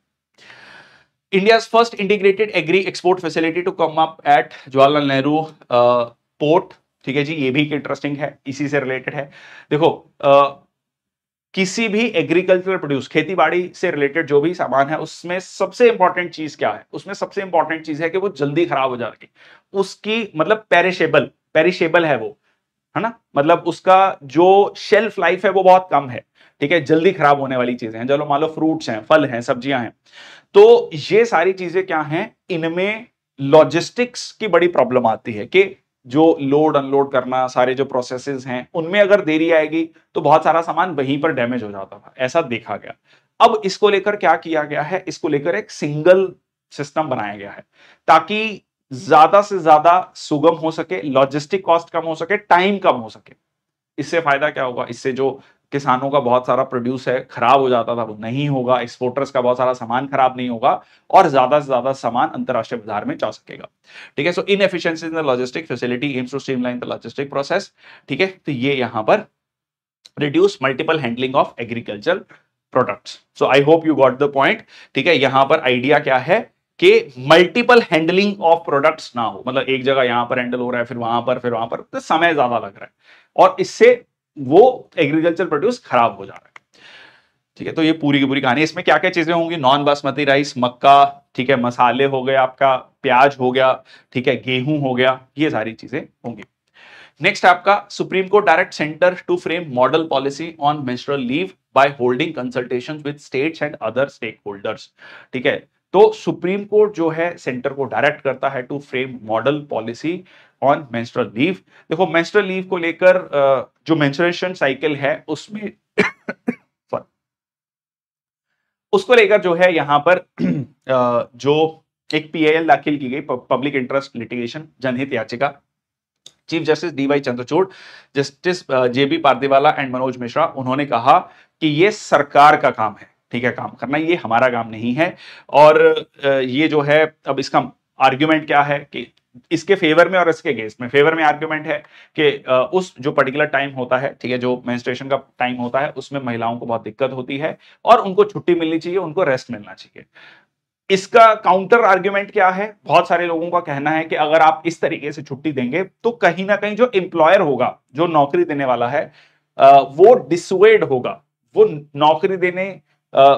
India first integrated agri export facility to come up at Jawaharlal Nehru port ठीक है जी ये भी एक इंटरेस्टिंग है इसी से रिलेटेड है देखो आ, uh, किसी भी एग्रीकल्चर प्रोड्यूस खेती बाड़ी से रिलेटेड जो भी सामान है उसमें सबसे इंपॉर्टेंट चीज क्या है उसमें सबसे इंपॉर्टेंट चीज है कि वो जल्दी खराब हो जाएगी उसकी मतलब पेरिशेबल पेरिशेबल है वो है ना मतलब उसका जो शेल्फ लाइफ है वो बहुत कम है ठीक है जल्दी खराब होने वाली चीजें हैं चलो मान लो फ्रूट्स हैं फल हैं सब्जियां हैं तो ये सारी चीजें क्या हैं इनमें लॉजिस्टिक्स की बड़ी प्रॉब्लम आती है कि जो लोड अनलोड करना सारे जो प्रोसेसेस हैं उनमें अगर देरी आएगी तो बहुत सारा सामान वहीं पर डैमेज हो जाता था ऐसा देखा गया अब इसको लेकर क्या किया गया है इसको लेकर एक सिंगल सिस्टम बनाया गया है ताकि ज्यादा से ज्यादा सुगम हो सके लॉजिस्टिक कॉस्ट कम हो सके टाइम कम हो सके इससे फायदा क्या होगा इससे जो किसानों का बहुत सारा प्रोड्यूस है खराब हो जाता था वो नहीं होगा एक्सपोर्टर्स का बहुत सारा सामान खराब नहीं होगा और ज्यादा से ज्यादा सामान अंतरराष्ट्रीय बाजार में जा सकेगा ठीक है so in efficiency in logistic facility aims to streamline the logistic process ठीक है तो ये यहाँ पर reduce multiple handling of agriculture products so I hope you got the point ठीक है यहाँ पर आइडिया क्या है कि मल्टीपल हैंडलिंग ऑफ प्रोडक्ट्स ना हो मतलब एक जगह यहां पर हैंडल हो रहा है फिर वहां पर फिर वहां पर तो समय ज्यादा लग रहा है और इससे वो एग्रीकल्चर प्रोड्यूस खराब हो जा रहा है ठीक है तो ये पूरी की पूरी कहानी इसमें क्या क्या चीजें होंगी नॉन बासमती राइस मक्का ठीक है मसाले हो गए आपका प्याज हो गया ठीक है गेहूं हो गया ये सारी चीजें होंगी नेक्स्ट आपका supreme court direct centre to frame model policy on menstrual leave by holding consultation with states and other stakeholders ठीक है तो सुप्रीम कोर्ट जो है सेंटर को डायरेक्ट करता है to frame model policy on menstrual leave देखो menstrual leave को लेकर जो मेंस्ट्रुएशन साइकिल है उसमें उसको लेकर जो है यहाँ पर जो एक पीएल दाखिल की गई पब्लिक इंटरेस्ट लिटिगेशन जनहित याचिका chief justice DY Chandrachud justice JB Pardiwala and Manoj Mishra उन्होंने कहा कि ये सरकार का काम है ठीक है काम करना ये हमारा काम नहीं है और ये जो है अब इसका आर्ग्यूमेंट क्या है कि इसके फेवर में और इसके अगेंस्ट में फेवर में आर्ग्यूमेंट है कि उस जो पर्टिकुलर टाइम होता है ठीक है जो मेंस्ट्रुएशन का टाइम होता है उसमें महिलाओं को बहुत दिक्कत होती है और उनको छुट्टी मिलनी चाहिए उनको रेस्ट मिलना चाहिए इसका काउंटर आर्ग्यूमेंट क्या है बहुत सारे लोगों का कहना है कि अगर आप इस तरीके से छुट्टी देंगे तो कहीं ना कहीं जो एम्प्लॉयर होगा जो नौकरी देने वाला है वो डिसवेड होगा वो नौकरी देने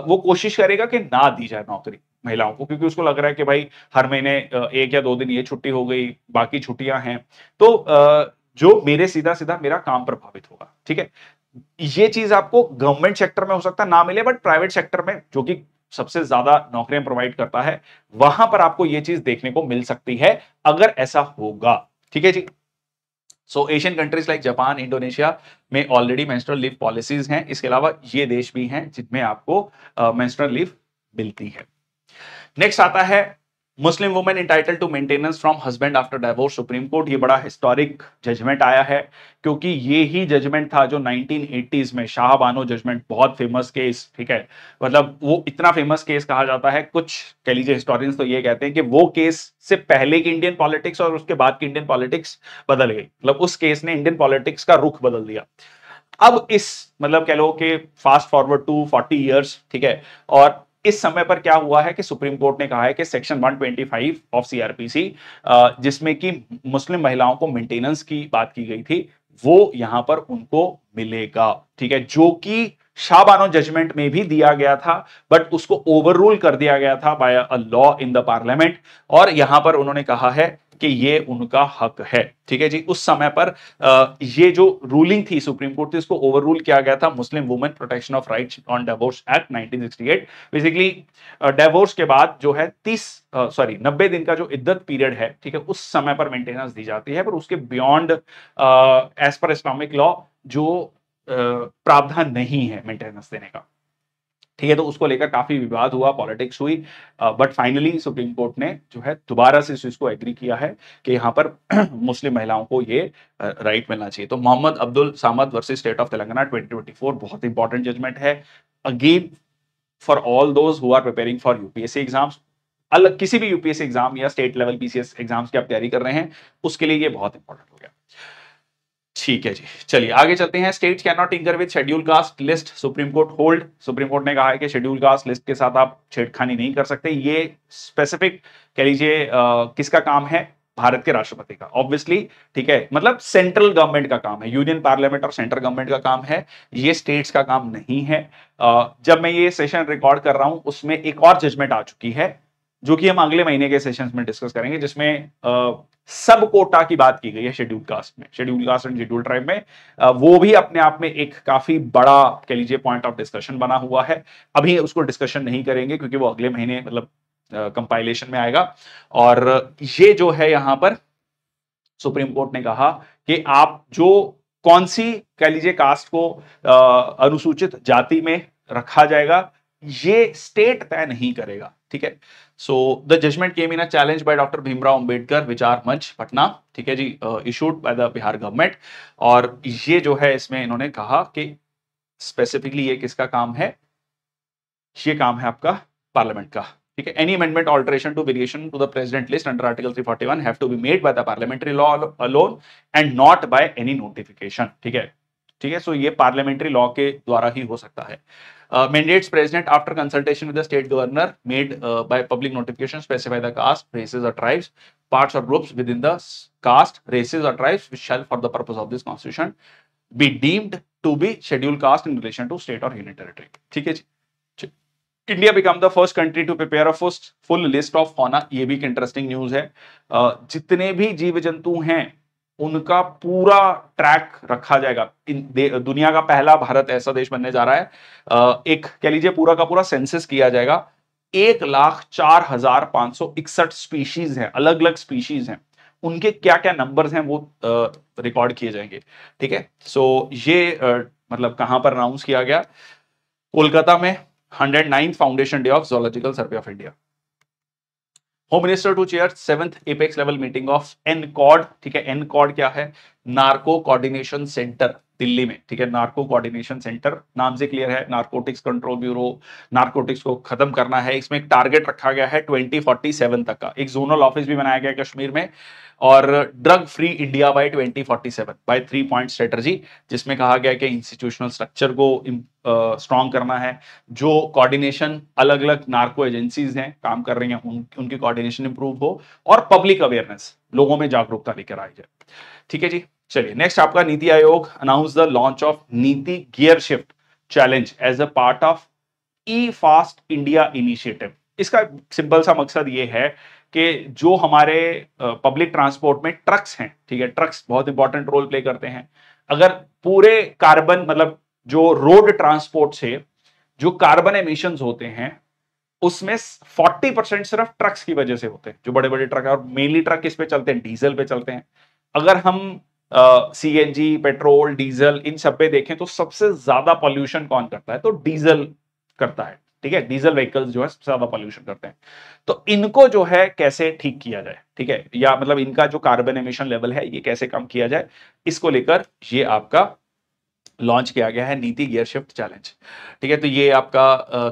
वो कोशिश करेगा कि ना दी जाए नौकरी महिलाओं को क्योंकि उसको लग रहा है कि भाई हर महीने एक या दो दिन ये छुट्टी हो गई बाकी छुट्टियां हैं तो जो मेरे सीधा सीधा मेरा काम प्रभावित होगा ठीक है ये चीज आपको गवर्नमेंट सेक्टर में हो सकता है ना मिले बट प्राइवेट सेक्टर में जो कि सबसे ज्यादा नौकरियां प्रोवाइड करता है वहां पर आपको ये चीज देखने को मिल सकती है अगर ऐसा होगा ठीक है जी so Asian countries like Japan Indonesia में ऑलरेडी मेंस्ट्रुअल लीव पॉलिसीज हैं इसके अलावा ये देश भी हैं जिनमें आपको मेंस्ट्रुअल लीव मिलती है नेक्स्ट आता है Muslim women entitled to maintenance from husband after divorce supreme court ये बड़ा हिस्टोरिक जजमेंट आया है क्योंकि ये ही जजमेंट था जो 1980s में शाह बानो जजमेंट बहुत फेमस केस ठीक है मतलब वो इतना फेमस केस कहा जाता है कुछ कह लीजिए हिस्टोरियंस तो ये कहते हैं कि वो केस से पहले की इंडियन पॉलिटिक्स और उसके बाद की इंडियन पॉलिटिक्स बदल गई मतलब उस केस ने इंडियन पॉलिटिक्स का रुख बदल दिया अब इस मतलब कह लो कि फास्ट फॉरवर्ड टू 40 इयर्स ठीक है और इस समय पर क्या हुआ है कि सुप्रीम कोर्ट ने कहा है कि सेक्शन 125 ऑफ सीआरपीसी जिसमें कि मुस्लिम महिलाओं को मेंटेनेंस की बात की गई थी वो यहां पर उनको मिलेगा ठीक है जो कि शाहबानो जजमेंट में भी दिया गया था बट उसको ओवर रूल कर दिया गया था by a law in the parliament और यहां पर उन्होंने कहा है कि ये उनका हक है ठीक है जी उस समय पर ये जो रूलिंग थी सुप्रीम कोर्ट थी इसको ओवर रूल किया गया था Muslim women protection of rights on divorce act 1968 basically divorce के बाद जो है तीस सॉरी नब्बे दिन का जो इद्दत पीरियड है ठीक है उस समय पर मेंटेनेंस दी जाती है पर उसके बियॉन्ड एज पर इस्लामिक लॉ जो प्रावधान नहीं है मेंटेनेंस देने का ठीक है तो उसको लेकर काफी विवाद हुआ पॉलिटिक्स हुई बट फाइनली सुप्रीम कोर्ट ने जो है दोबारा से इस चीज को एग्री किया है कि यहाँ पर मुस्लिम महिलाओं को ये राइट मिलना चाहिए तो Mohammed Abdul Samad versus state of Telangana 2024 बहुत इंपॉर्टेंट जजमेंट है again for all those who are preparing for UPSC exams अलग किसी भी यूपीएससी एग्जाम या स्टेट लेवल पीसीएस एग्जाम्स की आप तैयारी कर रहे हैं उसके लिए ये बहुत इंपॉर्टेंट हो गया ठीक है जी चलिए आगे चलते हैं state cannot tinker with schedule caste list supreme court hold supreme court ने कहा है कि शेड्यूल कास्ट लिस्ट के साथ आप छेड़खानी नहीं कर सकते ये स्पेसिफिक कह लीजिए किसका काम है भारत के राष्ट्रपति का ऑब्वियसली ठीक है मतलब सेंट्रल गवर्नमेंट का काम है यूनियन पार्लियामेंट और सेंट्रल गवर्नमेंट का काम है ये स्टेट्स का काम नहीं है जब मैं ये सेशन रिकॉर्ड कर रहा हूं उसमें एक और जजमेंट आ चुकी है जो कि हम अगले महीने के सेशन में डिस्कस करेंगे जिसमें सब कोटा की बात की गई है शेड्यूल कास्ट में schedule caste and schedule tribe में आ, वो भी अपने आप में एक काफी बड़ा कह लीजिए पॉइंट ऑफ डिस्कशन बना हुआ है अभी उसको डिस्कशन नहीं करेंगे क्योंकि वो अगले महीने मतलब कंपाइलेशन में आएगा और ये जो है यहां पर सुप्रीम कोर्ट ने कहा कि आप जो कौन सी कह लीजिए कास्ट को आ, अनुसूचित जाति में रखा जाएगा ये स्टेट तय नहीं करेगा ठीक है so the judgement came in a challenge by doctor Bhimrao Ambedkar Vichar Manch Patna ठीक है जी issued by the Bihar government और ये जो है इसमें इन्होंने कहा कि स्पेसिफिकली ये किसका काम है ये काम है आपका पार्लियामेंट का ठीक है any amendment alteration to variation to the president list under article one have to be made by the parliamentary law alone and not by any notification ठीक है ठीक है सो ये पार्लियामेंट्री लॉ के द्वारा ही हो सकता है Uh, mandates president after consultation with the state governor made uh, by public notification specify the caste, races or tribes, parts or groups within the caste, races or tribes which shall for the purpose of this constitution be deemed to be scheduled caste in relation to state or union territory. ठीक है जी India become the first country to prepare a first full list of होना ये भी एक interesting news है uh, जितने भी जीव जंतु हैं उनका पूरा ट्रैक रखा जाएगा दुनिया का पहला भारत ऐसा देश बनने जा रहा है एक कह लीजिए पूरा का पूरा सेंसस किया जाएगा एक लाख चार हजार पांच सौ इकसठ स्पीशीज हैं अलग अलग स्पीशीज हैं उनके क्या क्या नंबर्स हैं वो रिकॉर्ड किए जाएंगे ठीक है सो ये आ, मतलब कहां पर अनाउंस किया गया कोलकाता में hundred ninth foundation day of zoological survey of India home minister to chair seventh apex level meeting of NCORD ठीक है एनकॉड क्या है नार्को कोऑर्डिनेशन सेंटर दिल्ली में ठीक है नार्को कोऑर्डिनेशन सेंटर नाम से क्लियर है नार्कोटिक्स कंट्रोल ब्यूरो नार्कोटिक्स को खत्म करना है इसमें एक टारगेट रखा गया है 2047 तक का एक जोनल ऑफिस भी बनाया गया कश्मीर में और drug free India by 2047 by three point strategy जिसमें कहा गया कि इंस्टीट्यूशनल स्ट्रक्चर को स्ट्रॉन्ग करना है जो कोऑर्डिनेशन अलग अलग नार्को एजेंसीज हैं काम कर रही हैं उन, उनकी कोऑर्डिनेशन इंप्रूव हो और पब्लिक अवेयरनेस लोगों में जागरूकता लेकर आई जाए ठीक है जी चलिए नेक्स्ट आपका NITI Aayog announce the launch of NITI gear shift challenge as a part of E fast India initiative इसका सिंपल सा मकसद ये है कि जो हमारे पब्लिक ट्रांसपोर्ट में ट्रक्स हैं ठीक है ट्रक्स बहुत इंपॉर्टेंट रोल प्ले करते हैं अगर पूरे कार्बन मतलब जो रोड ट्रांसपोर्ट से जो कार्बन एमिशन होते हैं उसमें 40 परसेंट सिर्फ ट्रक्स की वजह से होते हैं जो बड़े बड़े ट्रक है और मेनली ट्रक किस पे चलते हैं डीजल पे चलते हैं अगर हम C N G petrol diesel इन सब पे देखें तो सबसे ज्यादा पॉल्यूशन कौन करता है तो डीजल करता है ठीक है डीजल व्हीकल्स जो है सबसे ज्यादा पॉल्यूशन करते हैं तो इनको जो है कैसे ठीक किया जाए ठीक है या मतलब इनका जो कार्बन एमिशन लेवल है ये कैसे कम किया जाए इसको लेकर ये आपका लॉन्च किया गया है नीति गियर शिफ्ट चैलेंज ठीक है तो ये आपका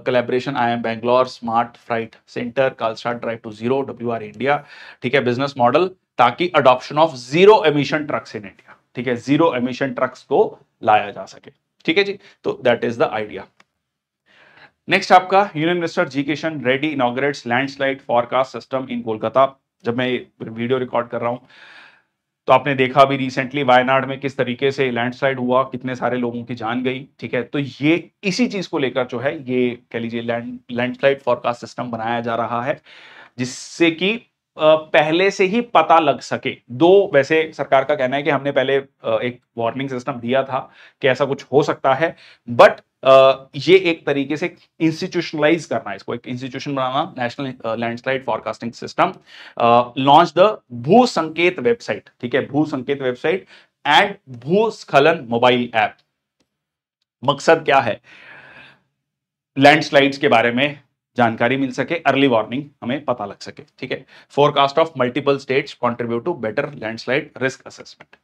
collaboration I M Bangalore smart freight centre cluster drive to zero W R India ठीक है बिजनेस मॉडल ताकि adoption of zero emission trucks in India ठीक है जीरो एमिशन ट्रक्स को लाया जा सके ठीक है जी तो that is the idea next आपका union minister G Kishan Reddy inaugurates landslide forecast system in Kolkata जब मैं वीडियो रिकॉर्ड कर रहा हूं तो आपने देखा भी रिसेंटली वायनाड में किस तरीके से लैंडस्लाइड हुआ कितने सारे लोगों की जान गई ठीक है तो ये इसी चीज को लेकर जो है ये कह लीजिए लैंड लैंडस्लाइड फॉरकास्ट सिस्टम बनाया जा रहा है जिससे कि पहले से ही पता लग सके दो वैसे सरकार का कहना है कि हमने पहले एक वार्निंग सिस्टम दिया था कि ऐसा कुछ हो सकता है बट ये एक तरीके से इंस्टीट्यूशनलाइज करना इसको एक इंस्टीट्यूशन बनाना national landslide forecasting system launch the Bhu Sanket website ठीक है Bhu Sanket website and Bhooskhalan mobile app मकसद क्या है लैंडस्लाइड्स के बारे में जानकारी मिल सके अर्ली वार्निंग हमें पता लग सके ठीक है forecast of multiple states contribute to better landslide risk assessment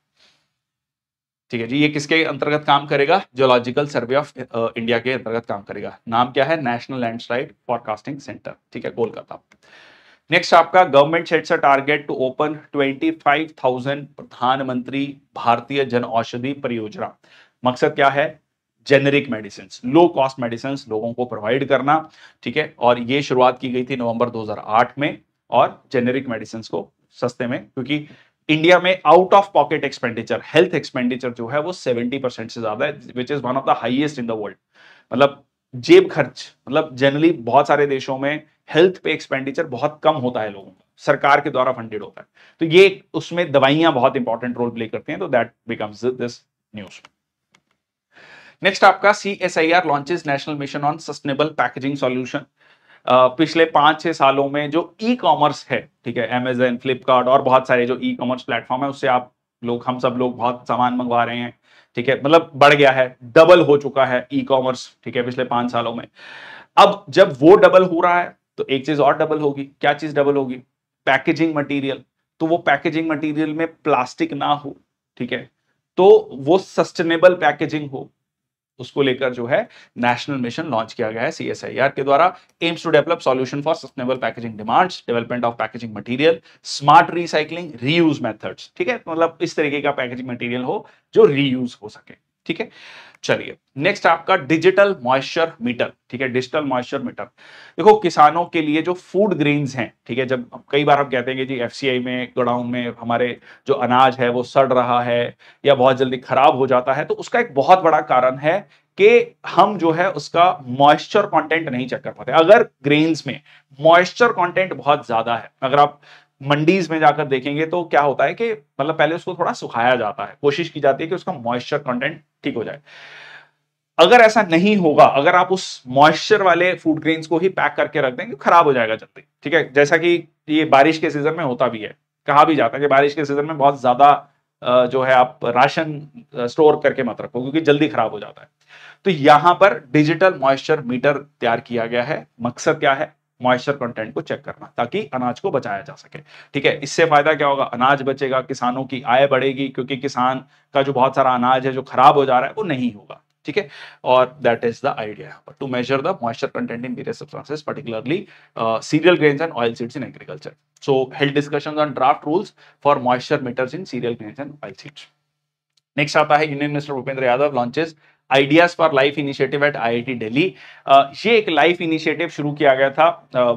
ठीक है जी ये किसके अंतर्गत काम करेगा जियोलॉजिकल सर्वे ऑफ इंडिया के अंतर्गत काम करेगा नाम क्या है नेशनल लैंडस्लाइड फोरकास्टिंग सेंटर ठीक है कोलकाता नेक्स्ट आपका government sets a target to open 25,000 Pradhanmantri Bharatiya Jan Aushadhi Pariyojana मकसद क्या है generic medicine low cost medicine लोगों को प्रोवाइड करना ठीक है और ये शुरुआत की गई थी नवंबर 2008 में और जेनेरिक मेडिसिन को सस्ते में क्योंकि इंडिया में out of pocket expenditure health expenditure जो है वो 70 परसेंट से ज्यादा है which is one of the highest in the world मतलब जेब खर्च मतलब जनरली बहुत सारे देशों में हेल्थ पे एक्सपेंडिचर बहुत कम होता है लोगों का सरकार के द्वारा फंडेड होता है तो ये उसमें दवाइयां बहुत इंपॉर्टेंट रोल प्ले करती हैं तो that becomes this news next आपका C S I R launches national mission on sustainable packaging solution पिछले पांच छह सालों में जो ई e कॉमर्स है ठीक है एमेजन फ्लिपकार्ट और बहुत सारे जो ई e कॉमर्स प्लेटफॉर्म है उससे आप लोग हम सब लोग बहुत सामान मंगवा रहे हैं ठीक है मतलब बढ़ गया है डबल हो चुका है ई e कॉमर्स ठीक है पिछले पांच सालों में अब जब वो डबल हो रहा है तो एक चीज़ और डबल होगी क्या चीज़ डबल होगी पैकेजिंग मटीरियल तो वो पैकेजिंग मटीरियल में प्लास्टिक ना हो ठीक है तो वो सस्टेनेबल पैकेजिंग हो उसको लेकर जो है नेशनल मिशन लॉन्च किया गया है सीएसआईआर के द्वारा aims to develop solution for sustainable packaging demands development of packaging material smart recycling reuse methods ठीक है मतलब इस तरीके का पैकेजिंग मटेरियल हो जो रीयूज हो सके ठीक है चलिए नेक्स्ट आपका डिजिटल मॉइस्चर मीटर ठीक है डिजिटल मॉइस्चर मीटर देखो किसानों के लिए जो फूड ग्रेन्स हैं ठीक है जब कई बार हम कहते हैं कि जी एफसीआई में गोडाउन में हमारे जो अनाज है वो सड़ रहा है या बहुत जल्दी खराब हो जाता है तो उसका एक बहुत बड़ा कारण है कि हम जो है उसका मॉइस्चर कंटेंट नहीं चेक कर पाते अगर ग्रेन्स में मॉइस्चर कंटेंट बहुत ज्यादा है अगर आप मंडीज में जाकर देखेंगे तो क्या होता है कि मतलब पहले उसको थोड़ा सुखाया जाता है कोशिश की जाती है कि उसका मॉइस्चर कंटेंट ठीक हो जाए अगर ऐसा नहीं होगा अगर आप उस मॉइस्चर वाले फूड ग्रेन्स को ही पैक करके रख देंगे खराब हो जाएगा जल्दी ठीक है जैसा कि ये बारिश के सीजन में होता भी है कहा भी जाता है कि बारिश के सीजन में बहुत ज्यादा जो है आप राशन स्टोर करके मत रखो क्योंकि जल्दी खराब हो जाता है तो यहां पर डिजिटल मॉइस्चर मीटर तैयार किया गया है मकसद क्या है मॉइस्चर कंटेंट को चेक करना ताकि अनाज को बचाया जा सके ठीक है इससे फायदा क्या होगा अनाज बचेगा किसानों की आय बढ़ेगी क्योंकि किसान का जो बहुत सारा अनाज है जो खराब हो जा रहा है वो नहीं होगा ठीक है और that is the idea to measure the moisture content in various substances particularly cereal grains and oil seeds in agriculture so health held on draft rules for moisture meters in cereal grains and oil seeds next आता है union minister Bhupender Yadav launches ideas for life initiative at IIT Delhi ये एक life initiative शुरू किया गया था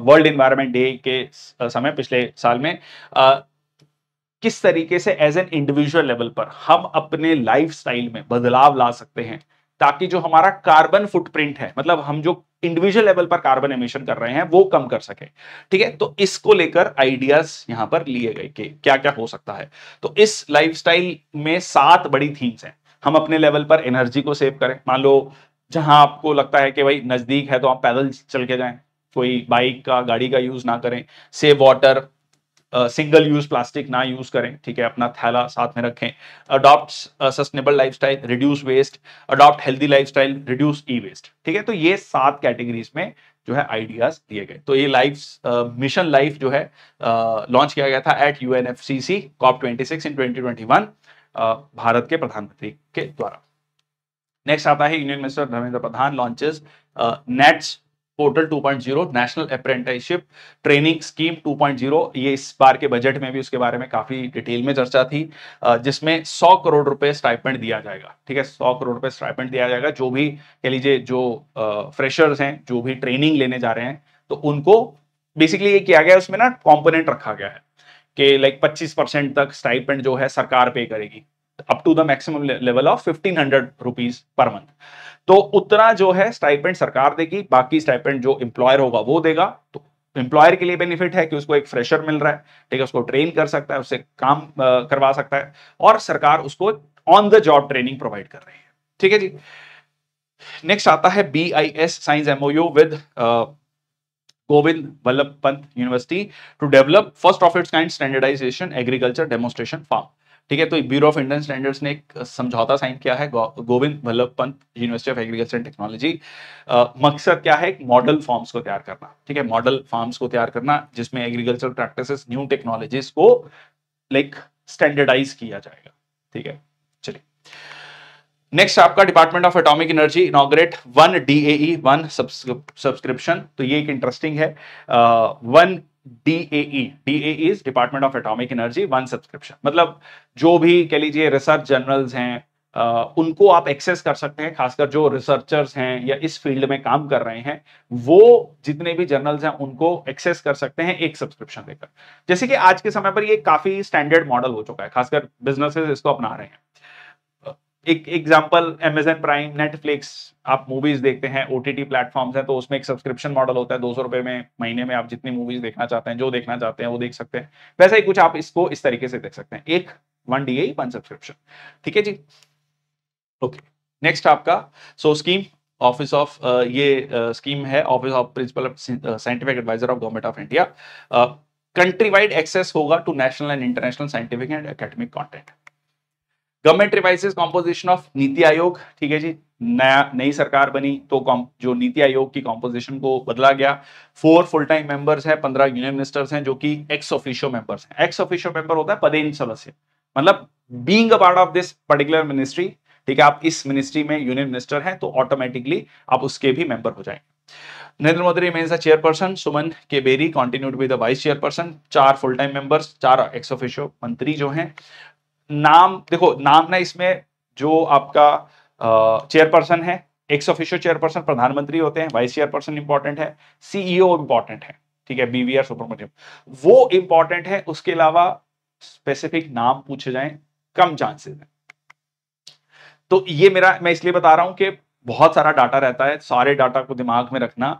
world environment day के uh, समय पिछले साल में uh, किस तरीके से एज एन इंडिविजुअल लेवल पर हम अपने लाइफ में बदलाव ला सकते हैं ताकि जो हमारा कार्बन फुटप्रिंट है मतलब हम जो इंडिविजुअल लेवल पर कार्बन एमिशन कर रहे हैं वो कम कर सके ठीक है तो इसको लेकर आइडियाज यहां पर लिए गए कि क्या क्या हो सकता है तो इस लाइफस्टाइल में सात बड़ी थीम्स हैं हम अपने लेवल पर एनर्जी को सेव करें मान लो जहां आपको लगता है कि भाई नजदीक है तो आप पैदल चल के जाएं कोई बाइक का गाड़ी का यूज ना करें save water single use plastic ना यूज करें ठीक है अपना थैला साथ में रखें adopt sustainable lifestyle reduce waste adopt healthy lifestyle reduce E waste ठीक है तो ये सात कैटेगरीज में जो है आइडियाज दिए गए तो ये लाइफ मिशन लाइफ जो है लॉन्च किया गया था eight you N F C C COP twenty six in twenty twenty one Bharat के प्रधानमंत्री के द्वारा नेक्स्ट आता है यूनियन मिनिस्टर धर्मेंद्र प्रधान launches nets portal 2.0 national apprenticeship training scheme 2.0 ये इस बार के बजट में भी उसके बारे में काफी डिटेल में चर्चा थी जिसमें 100 करोड़ रुपए स्टाइपेंड दिया जाएगा ठीक है 100 करोड़ रुपए स्टाइपेंड दिया जाएगा जो भी कह लीजिए जो फ्रेशर्स हैं जो भी ट्रेनिंग लेने जा रहे हैं तो उनको बेसिकली ये किया गया उसमें ना कॉम्पोनेंट रखा गया है कि लाइक 25 परसेंट तक स्टाइपेंड जो है सरकार पे करेगी up to the maximum level of fifteen hundred rupees per month तो उतना जो है स्टाइपेंड सरकार देगी बाकी स्टाइपेंड जो इंप्लॉयर होगा वो देगा तो एम्प्लॉयर के लिए बेनिफिट है कि उसको एक फ्रेशर मिल रहा है ठीक है उसको ट्रेन कर सकता है उससे काम करवा सकता है और सरकार उसको on the job training provide कर रही है ठीक है जी नेक्स्ट आता है B I S signs MOU with Govind Ballabh Pant university to develop first of its kind standardisation agriculture demonstration farm ठीक है तो ब्यूरो ऑफ इंडियन स्टैंडर्ड्स ने एक समझौता साइन किया है गो, Govind Ballabh Pant university of agriculture and technology मकसद क्या है मॉडल फार्म्स को तैयार करना ठीक है मॉडल फार्म्स को तैयार करना जिसमें एग्रीकल्चर प्रैक्टिस न्यू टेक्नोलॉजीज को लाइक स्टैंडर्डाइज किया जाएगा ठीक है चलिए नेक्स्ट आपका department of atomic energy inaugurate one D A one subscription तो ये एक इंटरेस्टिंग है one DAE DAE is department of atomic energy one subscription मतलब जो भी कह लीजिए रिसर्च जर्नल्स हैं Uh, उनको आप एक्सेस कर सकते हैं खासकर जो रिसर्चर्स हैं या इस फील्ड में काम कर रहे हैं वो जितने भी जर्नल्स हैं उनको एक्सेस कर सकते हैं एक सब्सक्रिप्शन देकर जैसे कि आज के समय पर ये काफी स्टैंडर्ड मॉडल हो चुका है खासकर बिजनेसेस इसको अपना रहे हैं एक एग्जाम्पल एमेजन प्राइम नेटफ्लिक्स आप मूवीज देखते हैं ओटीटी टी प्लेटफॉर्म्स हैं तो उसमें एक सब्सक्रिप्शन मॉडल होता है दो सौ रुपए में महीने में आप जितनी मूवीज देखना चाहते हैं जो देखना चाहते हैं वो देख सकते हैं वैसे ही कुछ आप इसको इस तरीके से देख सकते हैं एक वन डी वन सब्सक्रिप्शन ठीक है जी ओके नेक्स्ट आपका सो स्कीम ऑफिस ऑफ ये स्कीम है office of principal scientific adviser of government of India country wide access होगा to national and international scientific and academic content government revises composition of NITI Aayog ठीक है जी नया नई सरकार बनी तो जो नीति आयोग की कॉम्पोजिशन को बदला गया फोर फुल टाइम मेंबर्स हैं पंद्रह यूनियन मिनिस्टर्स हैं जो कि एक्स ऑफिशियो मेंबर्स हैं एक्स ऑफिशियो मेंबर होता है पदेन सदस्य मतलब being a part of this particular ministry ठीक है आप इस मिनिस्ट्री में यूनियन मिनिस्टर हैं तो ऑटोमेटिकली आप उसके भी मेंबर हो जाएंगे Narendra Modi remains chairperson Suman K Bery continue to be the vice chairperson चार फुल टाइम मेंबर्स चार एक्स ऑफिशियो मंत्री जो हैं नाम देखो नाम ना इसमें जो आपका चेयरपर्सन है एक्स ऑफिशियल चेयरपर्सन प्रधानमंत्री होते हैं वाइस चेयरपर्सन इंपॉर्टेंट है सीईओ इंपॉर्टेंट e है ठीक है बीवीआर सुपर वो इंपॉर्टेंट है उसके अलावा स्पेसिफिक नाम पूछे जाए कम चांसेस है तो ये मेरा मैं इसलिए बता रहा हूं कि बहुत सारा डाटा रहता है सारे डाटा को दिमाग में रखना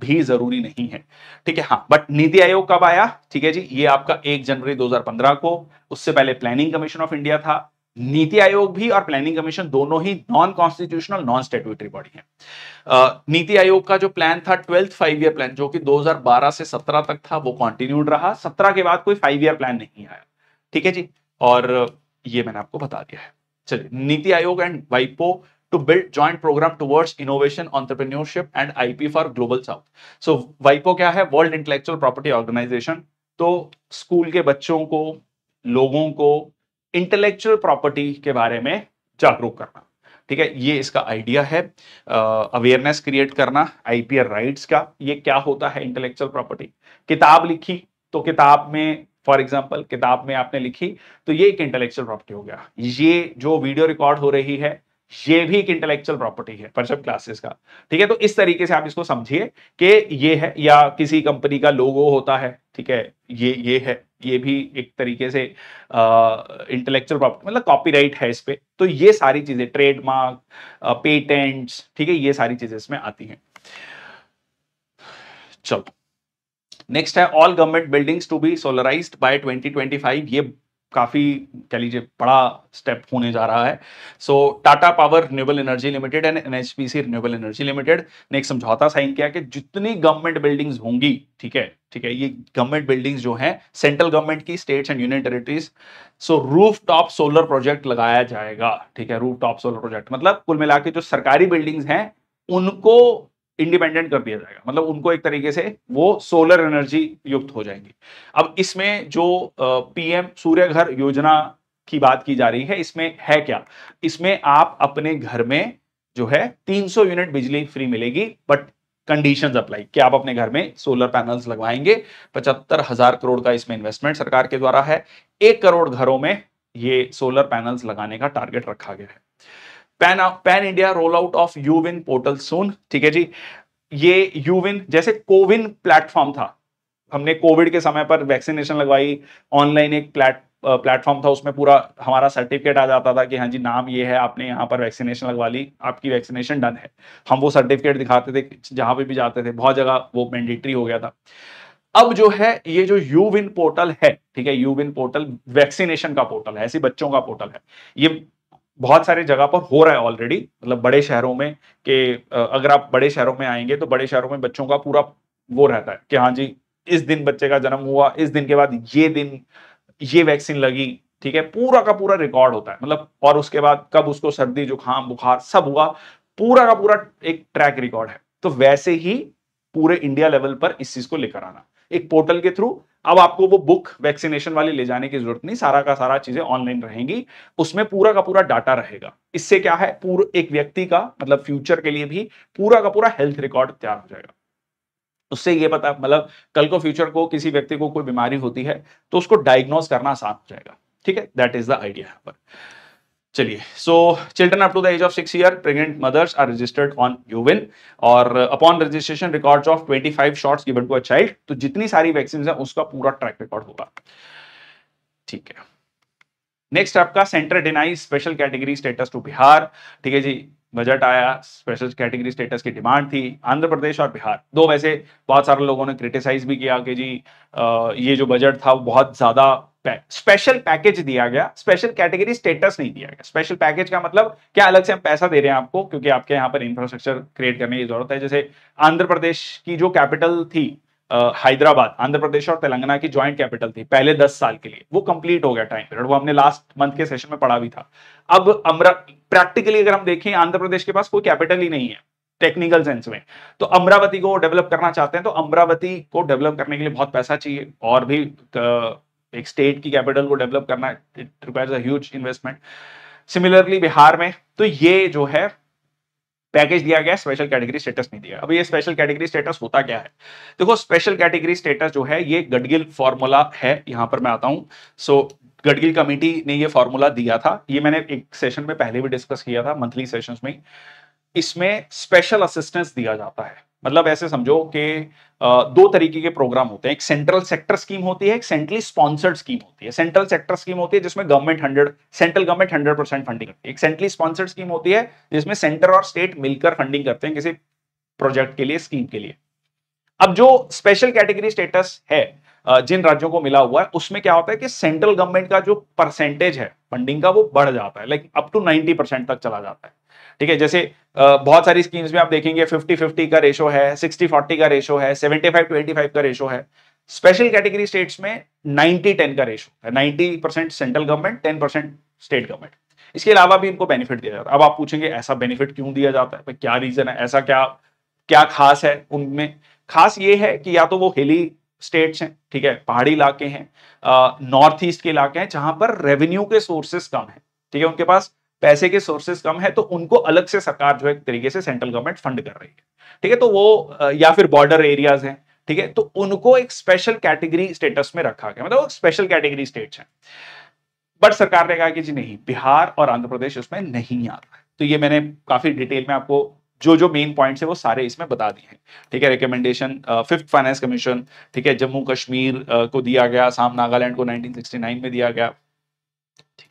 भी जरूरी नहीं है ठीक है हाँ बट नीति आयोग कब आया ठीक है जी ये आपका एक जनवरी 2015 को उससे पहले प्लानिंग कमीशन ऑफ इंडिया था नीति आयोग भी और प्लानिंग कमीशन दोनों ही non constitutional non statutory body है नीति आयोग का जो प्लान था ट्वेल्थ फाइव ईयर प्लान जो कि 2012 से 17 तक था वो कॉन्टिन्यूड रहा 17 के बाद कोई फाइव ईयर प्लान नहीं आया ठीक है जी और ये मैंने आपको बता दिया है चलिए नीति आयोग एंड वाइपो to build joint program towards innovation, entrepreneurship and IP for Global South. So WIPO क्या है वर्ल्ड इंटेलेक्चुअल प्रॉपर्टी ऑर्गेनाइजेशन तो स्कूल के बच्चों को लोगों को इंटेलेक्चुअल प्रॉपर्टी के बारे में जागरूक करना ठीक है ये इसका आइडिया है अवेयरनेस क्रिएट करना आईपीआर राइट्स का ये क्या होता है इंटेलेक्चुअल प्रॉपर्टी किताब लिखी तो किताब में फॉर एग्जाम्पल किताब में आपने लिखी तो ये एक इंटेलेक्चुअल प्रॉपर्टी हो गया ये जो वीडियो रिकॉर्ड हो रही है ये भी एक इंटेलेक्चुअल प्रॉपर्टी है पर्चअप क्लासेस का ठीक है तो इस तरीके से आप इसको समझिए कि ये है या किसी कंपनी का लोगो होता है ठीक है ये ये है ये भी एक तरीके से इंटेलेक्चुअल प्रॉपर्टी मतलब कॉपीराइट है इस पर तो ये सारी चीजें ट्रेडमार्क पेटेंट्स ठीक है ये सारी चीजें इसमें आती हैं चलो नेक्स्ट है all government buildings to be solarised by 2025 ये काफ़ी कह लीजिए बड़ा स्टेप होने जा रहा है so Tata power renewable energy limited and N renewable energy limited ने एक समझौता साइन किया कि जितनी गवर्नमेंट बिल्डिंग्स होंगी ठीक है ठीक है ये गवर्नमेंट बिल्डिंग्स जो हैं सेंट्रल गवर्नमेंट की states and union territories so roof top solar project लगाया जाएगा ठीक है रूफ टॉप सोलर प्रोजेक्ट मतलब कुल मिला जो सरकारी बिल्डिंग्स हैं उनको इंडिपेंडेंट कर दिया जाएगा मतलब उनको एक तरीके से वो सोलर एनर्जी युक्त हो जाएंगी अब इसमें जो पीएम सूर्य घर योजना की बात की जा रही है इसमें है क्या इसमें आप अपने घर में जो है 300 यूनिट बिजली फ्री मिलेगी बट कंडीशंस अप्लाई कि आप अपने घर में सोलर पैनल्स लगवाएंगे पचहत्तर हजार करोड़ का इसमें इन्वेस्टमेंट सरकार के द्वारा है एक करोड़ घरों में ये सोलर पैनल्स लगाने का टारगेट रखा गया है pan pan India roll out of यूविन पोर्टल सोन ठीक है जी ये यूविन जैसे कोविन प्लेटफॉर्म था हमने कोविड के समय पर वैक्सीनेशन लगवाई ऑनलाइन एक प्लेट प्लेटफॉर्म था उसमें पूरा हमारा सर्टिफिकेट आ जाता था कि हाँ जी नाम ये है आपने यहाँ पर वैक्सीनेशन लगवा ली आपकी वैक्सीनेशन डन है हम वो सर्टिफिकेट दिखाते थे जहां पे भी जाते थे बहुत जगह वो मैंडेटरी हो गया था अब जो है ये जो यू विन पोर्टल है ठीक है यू विन पोर्टल वैक्सीनेशन का पोर्टल है ऐसे बच्चों का पोर्टल है ये बहुत सारे जगह पर हो रहा है ऑलरेडी मतलब बड़े शहरों में कि अगर आप बड़े शहरों में आएंगे तो बड़े शहरों में बच्चों का पूरा वो रहता है कि हाँ जी इस दिन बच्चे का जन्म हुआ इस दिन के बाद ये दिन ये वैक्सीन लगी ठीक है पूरा का पूरा रिकॉर्ड होता है मतलब और उसके बाद कब उसको सर्दी जुकाम बुखार सब हुआ पूरा का पूरा एक ट्रैक रिकॉर्ड है तो वैसे ही पूरे इंडिया लेवल पर इस चीज को लेकर आना एक पोर्टल के थ्रू अब आपको वो बुक वैक्सीनेशन वाली ले जाने की जरूरत नहीं सारा का सारा चीजें ऑनलाइन रहेंगी उसमें पूरा का पूरा डाटा रहेगा इससे क्या है पूरा एक व्यक्ति का मतलब फ्यूचर के लिए भी पूरा का पूरा हेल्थ रिकॉर्ड तैयार हो जाएगा उससे ये पता मतलब कल को फ्यूचर को किसी व्यक्ति को कोई बीमारी होती है तो उसको डायग्नोज करना आसान हो जाएगा ठीक है दैट इज द आइडिया यहाँ पर चलिए so children up to the age of six year pregnant mothers are registered on विन और upon registration records of 25 shot given to a child तो जितनी सारी वैक्सीन है उसका पूरा ट्रैक रिकॉर्ड होगा ठीक है नेक्स्ट आपका centre denies special category status to Bihar ठीक है जी बजट आया स्पेशल कैटेगरी स्टेटस की डिमांड थी आंध्र प्रदेश और बिहार दो वैसे बहुत सारे लोगों ने क्रिटिसाइज भी किया कि जी ये जो बजट था वो बहुत ज्यादा स्पेशल पैकेज दिया गया स्पेशल कैटेगरी स्टेटस नहीं दिया गया स्पेशल पैकेज का मतलब क्या अलग से हम पैसा दे रहे हैं आपको क्योंकि आपके यहाँ पर इंफ्रास्ट्रक्चर क्रिएट करने की जरूरत है जैसे आंध्र प्रदेश की जो कैपिटल थी हैदराबाद आंध्र प्रदेश और तेलंगाना की ज्वाइंट कैपिटल थी पहले दस साल के लिए वो कंप्लीट हो गया टाइम पीरियड वो हमने लास्ट मंथ के सेशन में पढ़ा भी था अब अमरा प्रैक्टिकली अगर हम देखें आंध्र प्रदेश के पास कोई कैपिटल ही नहीं है टेक्निकल सेंस में तो अमरावती को डेवलप करना चाहते हैं तो अमरावती को डेवलप करने के लिए बहुत पैसा चाहिए और भी एक स्टेट की कैपिटल को डेवलप करना it requires a huge investment similarly Bihar में तो ये जो है पैकेज दिया गया स्पेशल कैटेगरी स्टेटस नहीं दिया अब ये स्पेशल कैटेगरी स्टेटस होता क्या है देखो स्पेशल कैटेगरी स्टेटस जो है ये गडगिल फॉर्मूला है यहां पर मैं आता हूँ सो गडगिल कमेटी ने ये फॉर्मूला दिया था ये मैंने एक सेशन में पहले भी डिस्कस किया था मंथली सेशन में इसमें स्पेशल असिस्टेंस दिया जाता है मतलब ऐसे समझो कि दो तरीके के प्रोग्राम होते हैं एक सेंट्रल सेक्टर स्कीम होती है एक सेंट्रली स्पॉन्सर्ड स्कीम होती है सेंट्रल सेक्टर स्कीम होती है जिसमें government hundred central government hundred percent funding करती है एक सेंट्रली स्पॉन्सर्ड स्कीम होती है जिसमें सेंटर और स्टेट मिलकर फंडिंग करते हैं किसी प्रोजेक्ट के लिए स्कीम के लिए अब जो स्पेशल कैटेगरी स्टेटस है जिन राज्यों को मिला हुआ है उसमें क्या होता है कि सेंट्रल गवर्नमेंट का जो परसेंटेज है फंडिंग का वो बढ़ जाता है like up to ninety percent तक चला जाता है ठीक है जैसे बहुत सारी स्कीम्स में आप देखेंगे 50 50 का रेशो है 60 40 का रेशो है 75 टू फाइव का रेशो है स्पेशल कैटेगरी स्टेट्स में 90 10 का रेशो है 90 percent central government 10 percent state government इसके अलावा भी इनको बेनिफिट दिया जाता है अब आप पूछेंगे ऐसा बेनिफिट क्यों दिया जाता है क्या रीजन है ऐसा क्या क्या खास है उनमें खास ये है कि या तो वो हिली स्टेट्स हैं ठीक है पहाड़ी इलाके हैं नॉर्थ ईस्ट के इलाके हैं जहां पर रेवेन्यू के सोर्सेस कम है ठीक है उनके पास पैसे के सोर्सेस कम है तो उनको अलग से सरकार जो है तरीके से सेंट्रल गवर्नमेंट फंड कर रही है ठीक है तो वो या फिर बॉर्डर एरियाज हैं ठीक है तो उनको एक स्पेशल कैटेगरी स्टेटस में रखा गया मतलब वो स्पेशल कैटेगरी स्टेट्स हैं बट सरकार ने कहा कि जी नहीं बिहार और आंध्र प्रदेश उसमें नहीं आ रहा तो ये मैंने काफी डिटेल में आपको जो जो मेन पॉइंट है वो सारे इसमें बता दिए हैं ठीक है रिकमेंडेशन फिफ्थ फाइनेंस कमीशन ठीक है जम्मू कश्मीर uh, को दिया गया आसाम नागालैंड को 1969 में दिया गया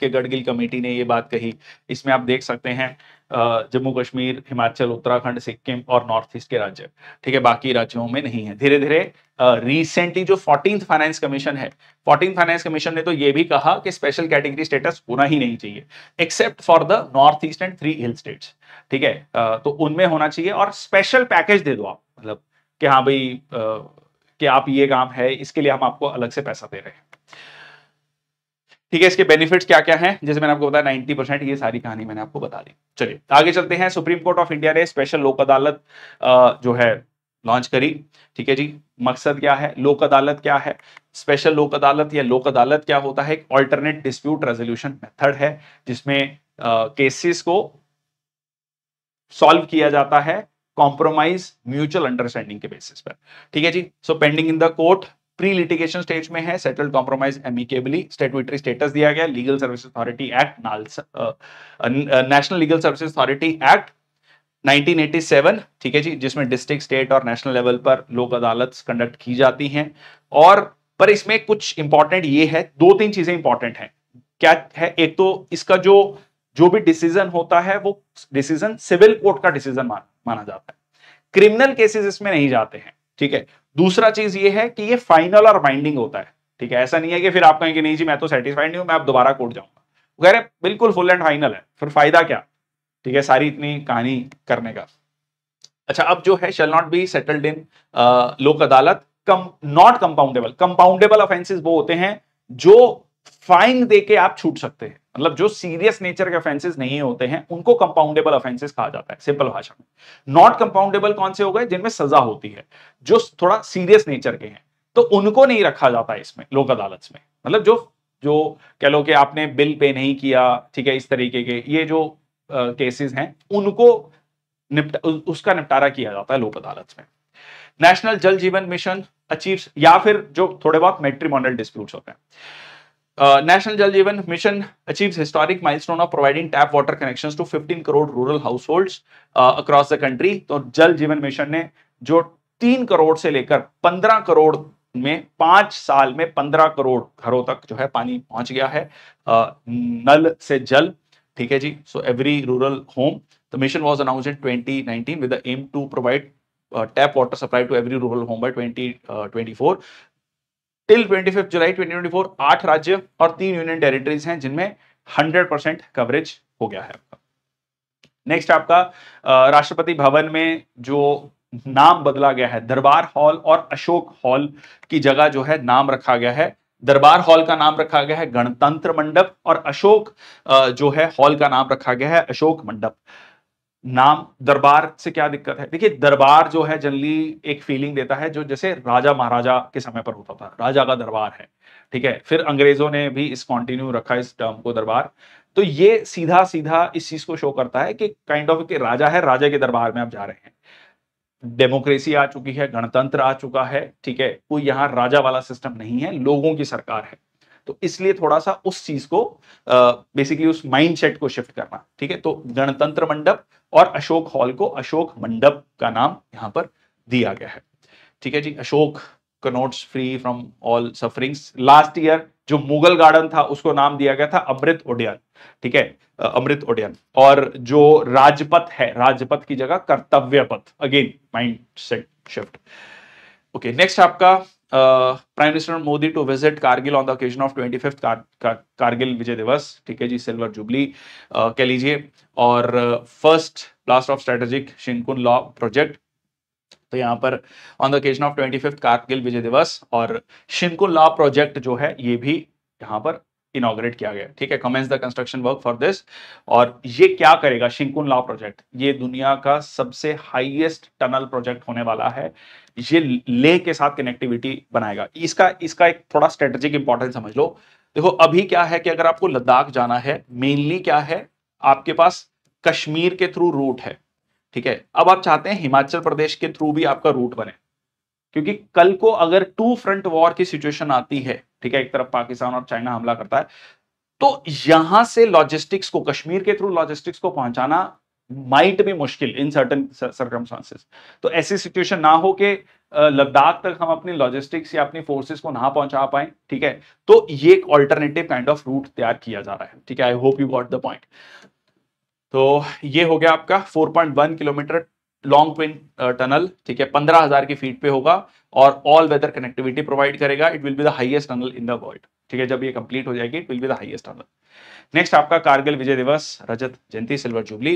के गडगिल कमेटी ने ये बात कही इसमें आप देख सकते हैं जम्मू कश्मीर हिमाचल उत्तराखंड सिक्किम और नॉर्थ ईस्ट के राज्य ठीक है बाकी राज्यों में नहीं है धीरे धीरे रिसेंटली जो फोर्टीन फाइनेंस कमीशन है फोर्टीन फाइनेंस कमीशन ने तो ये भी कहा कि स्पेशल कैटेगरी स्टेटस होना ही नहीं चाहिए except for the north east and three hill states ठीक है तो उनमें होना चाहिए और स्पेशल पैकेज दे दो आप मतलब कि हाँ भाई कि आप ये काम है इसके लिए हम आपको अलग से पैसा दे रहे हैं ठीक है इसके बेनिफिट्स क्या क्या हैं जैसे मैंने आपको बताया नाइन्टी परसेंट ये सारी कहानी मैंने आपको बता दी चलिए आगे चलते हैं सुप्रीम कोर्ट ऑफ इंडिया ने स्पेशल लोक अदालत जो है लॉन्च करी ठीक है जी मकसद क्या है लोक अदालत क्या है स्पेशल लोक अदालत या लोक अदालत क्या होता है एक ऑल्टरनेट डिस्प्यूट रेजोल्यूशन मेथड है जिसमें केसेस को सॉल्व किया जाता है कॉम्प्रोमाइज म्यूचुअल अंडरस्टैंडिंग के बेसिस पर ठीक है जी so pending in the court pre litigation stage में है settled compromise amicably statutory status दिया गया legal service authority act national legal service authority act 1987 ठीक है जी जिसमें डिस्ट्रिक्ट स्टेट और नेशनल लेवल पर लोक अदालत कंडक्ट की जाती हैं और पर इसमें कुछ इंपॉर्टेंट ये है दो तीन चीजें इंपॉर्टेंट हैं क्या है एक तो इसका जो जो भी डिसीजन होता है वो डिसीजन सिविल कोर्ट का डिसीजन मान, माना जाता है क्रिमिनल केसेस इसमें नहीं जाते हैं ठीक है दूसरा चीज ये है कि ये फाइनल और बाइंडिंग होता है ठीक है ऐसा नहीं है कि फिर आप कहेंगे नहीं जी मैं तो सेटिस्फाइड नहीं हूं मैं आप दोबारा कोर्ट जाऊंगा वो कह रहे बिल्कुल फुल एंड फाइनल है फिर फायदा क्या ठीक है सारी इतनी कहानी करने का अच्छा अब जो है shall not be settled in Lok Adalat come not compoundable compoundable offences वो होते हैं जो फाइन दे के आप छूट सकते हैं मतलब जो सीरियस नेचर के ऑफेंसेस नहीं होते हैं उनको कंपाउंडेबल ऑफेंसेस कहा जाता है सिंपल भाषा में नॉट कंपाउंडेबल कौन से हो गए जिनमें सजा होती है जो थोड़ा सीरियस नेचर के हैं तो उनको नहीं रखा जाता है इसमें लोक अदालत में मतलब जो जो कह लो कि आपने बिल पे नहीं किया ठीक है इस तरीके के ये जो केसेस हैं उनको निपटा उसका निपटारा किया जाता है लोक अदालत में national Jal Jeevan mission achieve या फिर जो थोड़े बहुत मेट्रीमोनल डिस्प्यूट होते हैं national Jal Jeevan mission achieves historic milestone of providing tap water connections to 15 crore rural households across the country तो जल जीवन मिशन ने जो तीन करोड़ से लेकर पंद्रह करोड़ में पांच साल में पंद्रह करोड़ घरों तक जो है पानी पहुंच गया है uh, नल से जल ठीक है जी so every rural home the mission was announce in twenty nineteen with aim to provide tap uh, supply to every rural home by twenty twenty four till 25 July 2024 आठ राज्य और तीन यूनियन टेरिटरीज हैं जिनमें 100 परसेंट कवरेज हो गया है next आपका राष्ट्रपति भवन में जो नाम बदला गया है दरबार हॉल और अशोक हॉल की जगह जो है नाम रखा गया है दरबार हॉल का नाम रखा गया है गणतंत्र मंडप और अशोक जो है हॉल का नाम रखा गया है अशोक मंडप नाम दरबार से क्या दिक्कत है देखिए दरबार जो है जनरली एक फीलिंग देता है जो जैसे राजा महाराजा के समय पर होता था राजा का दरबार है ठीक है फिर अंग्रेजों ने भी इस कॉन्टिन्यू रखा इस टर्म को दरबार तो ये सीधा सीधा इस चीज को शो करता है कि काइंड ऑफ के राजा है राजा के दरबार में आप जा रहे हैं डेमोक्रेसी आ चुकी है गणतंत्र आ चुका है ठीक है कोई यहाँ राजा वाला सिस्टम नहीं है लोगों की सरकार है तो इसलिए थोड़ा सा उस चीज को बेसिकली उस माइंडसेट को शिफ्ट करना ठीक है तो गणतंत्र मंडप और अशोक हॉल को अशोक मंडप का नाम यहां पर दिया गया है ठीक है जी Ashok connotes free from all sufferings last year जो मुगल गार्डन था उसको नाम दिया गया था अमृत उडयन ठीक है अमृत उडयन और जो राजपथ है राजपथ की जगह Kartavya Path again mind set shift okay next आपका prime minister Modi to visit Kargil on the occasion of twenty fifth Kargil Vijay Diwas ठीक है जी सिल्वर जुबली uh, कह लीजिए और first blast of strategic Shinkun La project तो यहाँ पर on the occasion of twenty fifth Kargil Vijay Diwas और शिंकुन लॉ प्रोजेक्ट जो है ये भी यहाँ पर इनोग्रेट किया गया ठीक है commences the construction work for this और ये क्या करेगा शिंकुन लॉ प्रोजेक्ट ये दुनिया का सबसे हाईएस्ट टनल प्रोजेक्ट होने वाला है ये ले के साथ कनेक्टिविटी बनाएगा इसका इसका एक थोड़ा स्ट्रेटेजिक इंपॉर्टेंस समझ लो देखो अभी क्या है कि अगर आपको लद्दाख जाना है मेनली क्या है आपके पास कश्मीर के थ्रू रूट है ठीक है अब आप चाहते हैं हिमाचल प्रदेश के थ्रू भी आपका रूट बने क्योंकि कल को अगर टू फ्रंट वॉर की सिचुएशन आती है ठीक है एक तरफ पाकिस्तान और चाइना हमला करता है तो यहां से लॉजिस्टिक्स को कश्मीर के थ्रू लॉजिस्टिक्स को पहुंचाना माइट भी मुश्किल इन सर्टन सर्कमस्टांसेस तो ऐसी सिचुएशन ना हो कि लद्दाख तक हम अपनी लॉजिस्टिक्स या अपनी फोर्सेस को ना पहुंचा पाए ठीक है तो ये एक ऑल्टरनेटिव काइंड ऑफ रूट तैयार किया जा रहा है ठीक है I hope you got the point तो ये हो गया आपका 4.1 किलोमीटर लॉन्ग पिन टनल ठीक है पंद्रह हजार की फीट पे होगा और ऑल वेदर कनेक्टिविटी प्रोवाइड करेगा it will be the highest tunnel in the world ठीक है जब ये कंप्लीट हो जाएगी it will be the highest tunnel next आपका कारगिल विजय दिवस रजत जयंती silver jubilee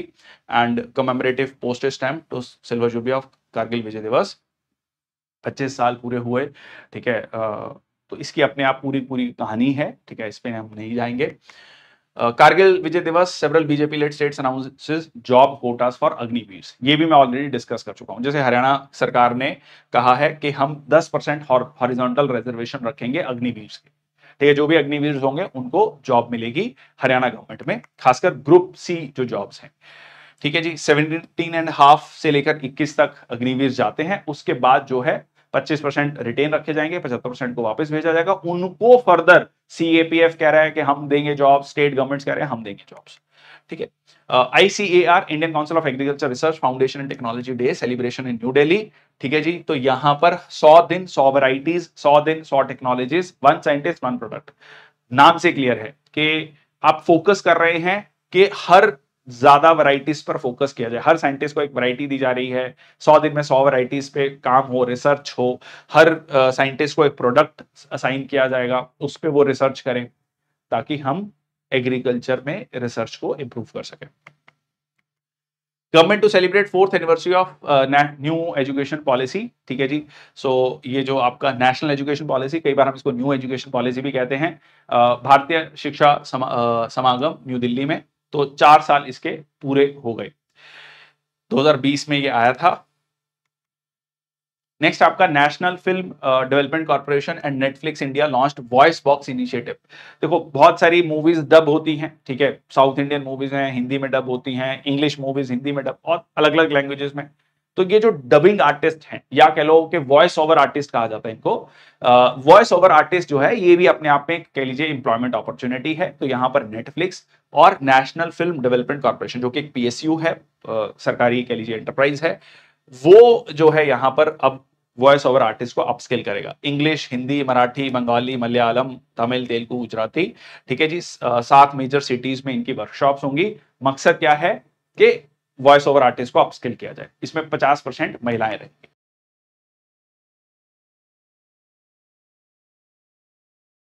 and commemorative postage stamp to silver jubilee of Kargil Vijay Diwas पच्चीस साल पूरे हुए ठीक है uh, तो इसकी अपने आप पूरी पूरी कहानी है ठीक है इस पर हम नहीं जाएंगे Kargil Vijay Diwas several BJP led states announces job quotas for Agniveer ये भी मैं ऑलरेडी डिस्कस कर चुका हूं जैसे हरियाणा सरकार ने कहा है कि हम 10 परसेंट हॉरिजॉन्टल रिजर्वेशन रखेंगे अग्निवीर के ठीक है जो भी अग्निवीर होंगे उनको जॉब मिलेगी हरियाणा गवर्नमेंट में खासकर ग्रुप सी जो जॉब्स हैं ठीक है जी सेवनटीन एंड हाफ से लेकर इक्कीस तक अग्निवीर जाते हैं उसके बाद जो है 25 परसेंट रिटेन रखे जाएंगे 75 परसेंट को वापस भेजा जाएगा उनको फर्दर सीएपीएफ कह रहा है कि हम देंगे जॉब स्टेट गवर्नमेंट कह रहे हैं हम देंगे जॉब्स ठीक है ICAR Indian council of agriculture research foundation and technology day celebration in new Delhi ठीक है जी तो यहां पर 100 दिन 100 वैरायटीज 100 दिन 100 technologies one scientist one product नाम से क्लियर है कि आप फोकस कर रहे हैं कि हर ज्यादा वराइटीज पर फोकस किया जाए हर साइंटिस्ट को एक वराइटी दी जा रही है सौ दिन में सौ वराइटीज पे काम हो रिसर्च हो हर साइंटिस्ट को एक प्रोडक्ट असाइन किया जाएगा उस पर वो रिसर्च करें ताकि हम एग्रीकल्चर में रिसर्च को इम्प्रूव कर सकें government to celebrate fourth anniversary of new education policy ठीक है जी सो so, ये जो आपका नेशनल एजुकेशन पॉलिसी कई बार हम इसको न्यू एजुकेशन पॉलिसी भी कहते हैं भारतीय शिक्षा समा, समागम न्यू दिल्ली में तो चार साल इसके पूरे हो गए 2020 में ये आया था नेक्स्ट आपका national film development corporation and Netflix India launch voice box initiative देखो बहुत सारी मूवीज डब होती हैं ठीक है साउथ इंडियन मूवीज हैं हिंदी में डब होती हैं इंग्लिश मूवीज हिंदी में डब और अलग अलग लैंग्वेजेस में तो ये जो डबिंग आर्टिस्ट हैं या कह लो कि वॉइस ओवर आर्टिस्ट कहा जाता है इनको वॉइस ओवर आर्टिस्ट जो है ये भी अपने आप में कह लीजिए इंप्लॉयमेंट अपॉर्चुनिटी है तो यहाँ पर नेटफ्लिक्स और नेशनल फिल्म डेवलपमेंट कॉर्पोरेशन जो कि एक पीएसयू है आ, सरकारी कह लीजिए एंटरप्राइज है वो जो है यहाँ पर अब वॉइस ओवर आर्टिस्ट को अपस्किल करेगा इंग्लिश हिंदी मराठी बंगाली मलयालम तमिल तेलुगु गुजराती ठीक है जी सात मेजर सिटीज में इनकी वर्कशॉप्स होंगी मकसद क्या है कि वॉइस ओवर आर्टिस्ट को अपस्किल किया जाए इसमें पचास परसेंट महिलाएं रहेंगी